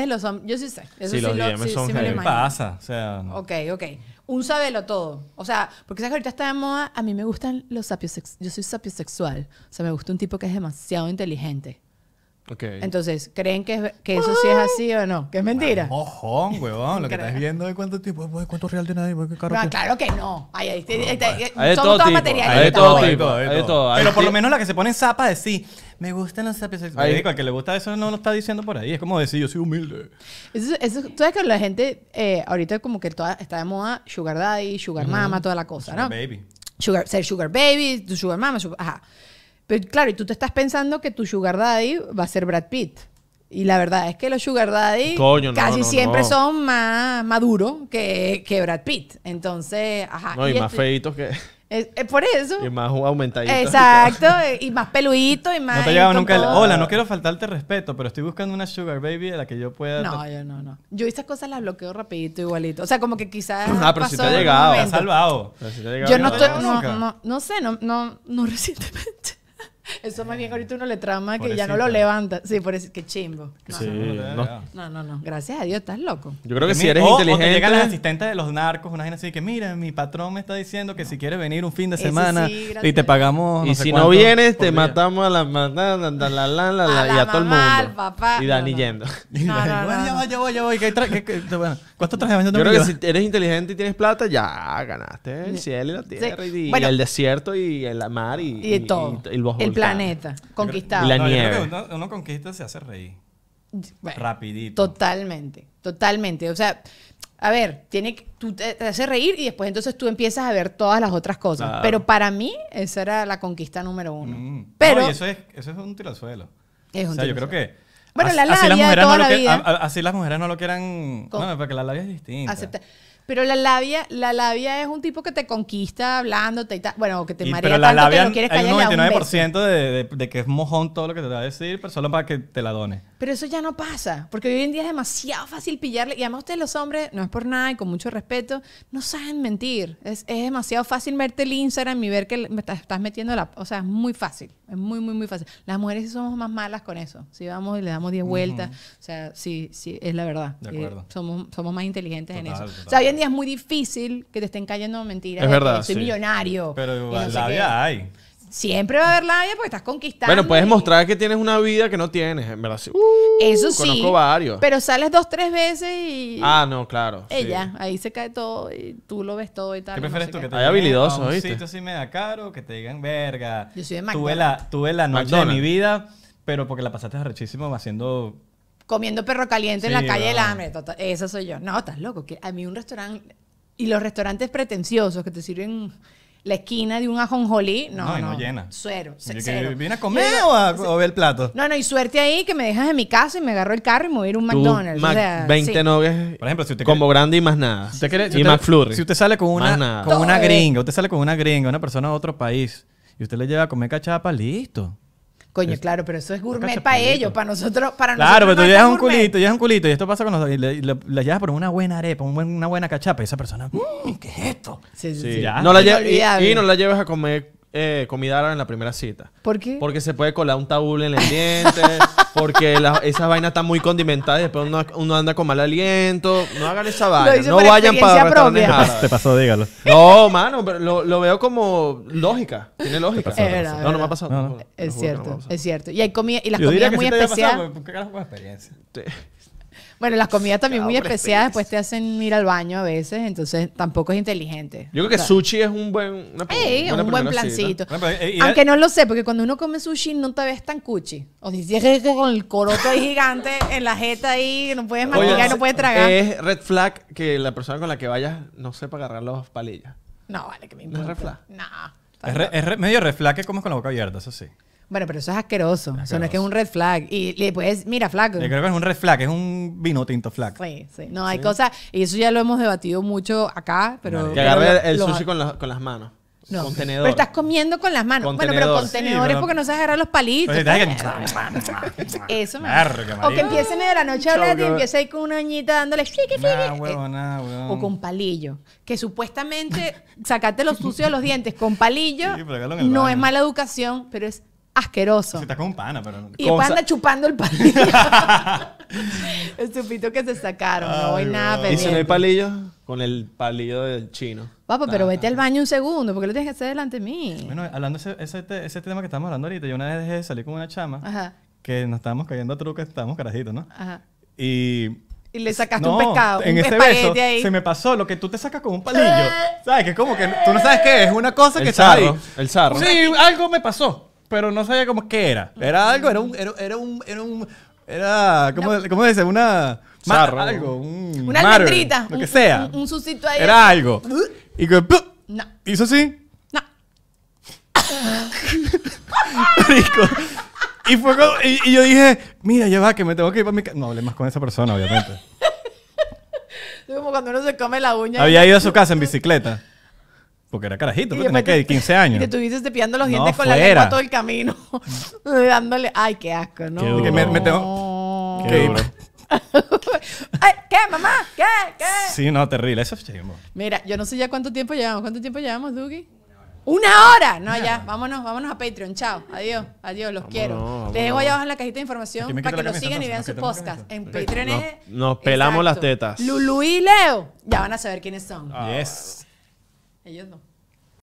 Los DM, yo sí sé. Eso sí, los DM son me pasa. O sea, Ok, ok. Un sabelo todo. O sea, porque sabes que ahorita está de moda, a mí me gustan los sapios, Yo soy sapiosexual. O sea, me gusta un tipo que es demasiado inteligente. Okay. Entonces, ¿creen que, que eso sí es así o no? ¿Que es mentira? Ay, mojón, huevón. Lo que estás viendo es cuánto tipo, pues, cuánto real tiene pues, ahí. ¿Qué carro no, claro que no. ahí, ahí, hay de todo tipo. Hay de todo. Pero por lo menos la que se pone en zapa de sí. Me gustan los ver, Al que le gusta eso no lo está diciendo por ahí. Es como decir, yo soy humilde. Eso, eso, tú sabes que la gente eh, ahorita como que está de moda sugar daddy, sugar mama, toda la cosa, sugar ¿no? baby. Sugar, ser sugar baby, sugar mama, ajá. Pero claro, y tú te estás pensando que tu sugar daddy va a ser Brad Pitt. Y la verdad es que los sugar daddy casi siempre son más maduros que, Brad Pitt. Entonces, ajá. No, y, más este, feitos que... Es, por eso. Y más aumentaditos. Exacto, y, más peludito y más. No te llegaba nunca. Hola, no quiero faltarte respeto, pero estoy buscando una sugar baby a la que yo pueda. No, yo no, no. Yo estas cosas las bloqueo rapidito, igualito. O sea, como que quizás. Ah, pero si te ha llegado, ha salvado. yo no estoy. No, sé, no, no, no recientemente. Eso más bien ahorita uno le trama que ya no lo levanta. Sí, por eso, que chimbo. No, no. no. Gracias a Dios, estás loco. Yo creo que, si eres inteligente. O te llega la asistente de los narcos, una gente así que, mira, mi patrón me está diciendo que si quieres venir un fin de semana y te pagamos. y si no vienes, te matamos a la la, la, la, y a todo el mundo. papá. Y Dani yendo. Yo voy, yo voy, ¿Cuánto traje Yo creo que si eres inteligente y tienes plata, ya ganaste el cielo y la tierra y el desierto y el mar y el bosque planeta conquistado. La no, que Uno, conquista se hace reír. Rapidito. Totalmente, totalmente. O sea, a ver, tiene, tú te, te haces reír y después entonces tú empiezas a ver todas las otras cosas. Pero para mí, esa era la conquista número uno. Mm. Pero, eso, es, eso es un tirazuelo. Es un o sea, yo creo que bueno, la labia así las toda la vida. así las mujeres no lo quieran. no, porque la labia es distinta. Pero la labia, la labia es un tipo que te conquista hablándote y tal. Bueno, que te marea la tanto labia, que no quieres hay un 99% de, de, de, que es mojón todo lo que te va a decir, pero solo para que te la done. Pero eso ya no pasa, porque hoy en día es demasiado fácil pillarle. Y además ustedes los hombres, no es por nada y con mucho respeto, no saben mentir. Es, es demasiado fácil verte el Instagram y ver que me estás, metiendo la... O sea, es muy fácil. Es muy, muy, muy fácil. Las mujeres somos más malas con eso. Si vamos y le damos 10 vueltas. O sea, sí, sí, es la verdad. De eh, acuerdo. somos, somos más inteligentes en eso. O sea, día es muy difícil que te estén cayendo mentiras. Es verdad. Soy millonario. Pero igual, no hay. Siempre va a haber labia porque estás conquistando. Bueno, puedes mostrar que tienes una vida que no tienes, en verdad. Uh, Eso sí. Conozco varios. Pero sales dos, tres veces y. Ah, no, claro. ella. Ahí se cae todo y tú lo ves todo y tal. ¿Qué prefieres tú? Que te Hay habilidoso habilidosos, oh, me da caro, que te digan verga. Yo soy de tuve la, tuve la noche de mi vida, pero porque la pasaste arrechísimo haciendo comiendo perro caliente en la calle del hambre. Tota, Eso soy yo. No, estás loco. Que a mí un restaurante. Y los restaurantes pretenciosos que te sirven la esquina de un ajonjolí, no. No, no, llena. Suero. ¿Viene a comer o, a, ver el plato? No, no, y suerte ahí que me dejas en mi casa y me agarro el carro y me voy a ir a un McDonald's. o 20 noves. Por ejemplo, si usted Como grande y más nada. Y más si Si usted sale con una, con una gringa, usted sale con una gringa, una persona de otro país, y usted le lleva a comer cachapa, listo. Coño, claro, pero eso es gourmet para ellos, para nosotros, para claro, nosotros. Claro, pero tú llevas un culito, llevas un culito, y esto pasa con los. Y le, llevas por una buena arepa, una buena cachapa, y esa persona, mm, ¿qué es esto? Sí, sí, sí. No la y, y, no la llevas a comer eh, comida en la primera cita. ¿Por qué? Porque se puede colar un tabú en el diente, porque esas vainas están muy condimentadas y después uno, anda con mal aliento. No hagan esa vaina, no vayan para restaurantes Te pasó, dígalo. No, mano, lo, veo como lógica, tiene lógica. no, no me ha pasado. Es cierto, es cierto. Y hay comida, y las Yo comidas muy especiales. ¿Qué experiencia? Sí. Bueno, las comidas también muy especiales, pues, después te hacen ir al baño a veces, entonces tampoco es inteligente. Yo creo que sushi es un buen, una, un buen plancito. Eh, Aunque no lo sé, porque cuando uno come sushi no te ves tan cuchi. O dices que con el coroto ahí gigante en la jeta ahí, no puedes masticar, no puedes tragar. Es red flag que la persona con la que vayas no sepa agarrar los palillas. No, vale, que me importa. No es red flag. No. Es, medio red flag que comes con la boca abierta, eso sí. Bueno, pero eso es asqueroso. Eso no es que es un red flag. Y le puedes, mira, flaco. Yo creo que es un red flag, es un vino tinto flag. Sí, sí. No, hay cosas, y eso ya lo hemos debatido mucho acá, pero. Que agarre el, sushi con, con las manos. No. Contenedor. Pero estás comiendo con las manos. Bueno, pero contenedores porque no sabes agarrar los palitos. Pues. Eso me. o que empiecen de la noche a hablar y empiece ahí con una añita dándole nah, eh, O con palillo. Que supuestamente sacarte los sucios de los dientes con palillo no es mala educación, pero es asqueroso. Se está con pana, pero... Y cosa... panda chupando el palillo. el que se sacaron, no hay nada pero. ¿Y si no hay palillo? Con el palillo del chino. Papá, pues, pero ah. vete al baño un segundo, porque lo tienes que hacer delante de mí. Bueno, hablando de ese, ese, tema que estamos hablando ahorita, yo una vez dejé de salir con una chama que nos estábamos cayendo a truques, estábamos carajitos, ¿no? Ajá. Y y le sacaste un pescado. En un ese beso ahí. se me pasó lo que tú te sacas con un palillo. ¿Sabes? Que es como que tú no sabes qué es, una cosa que está ahí. El sarro Sí, algo me pasó pero no sabía cómo qué era. Era algo, era un, era, era un, era un, era, ¿cómo, se dice? Una, algo, una letrita. lo que sea. Un, ahí. Era algo. Y que, no. hizo así. No. Y, fue como, y, yo dije, mira, ya va, que me tengo que ir para mi casa. No hablé más con esa persona, obviamente. como cuando uno se come la uña. Había ido a su casa en bicicleta. Porque era carajito, pues, tenía que 15 años. Y te estuviste cepillando los dientes con la lengua todo el camino. dándole. Ay, qué asco, ¿no? Qué Me, tengo... qué Ay, ¿Qué, mamá? ¿Qué? ¿Qué? Sí, no, terrible. Eso es chingón. Mira, yo no sé ya cuánto tiempo llevamos. ¿Cuánto tiempo llevamos, Dougie? Una hora. No, ya. Vámonos, vámonos a Patreon. Chao. Adiós. Adiós. Los quiero. Les dejo allá abajo en la cajita de información para que lo sigan y vean sus podcast. En Patreon es... Nos pelamos las tetas. Lulu y Leo. Ya van a saber quiénes son. Ah. Yes. Ellos no.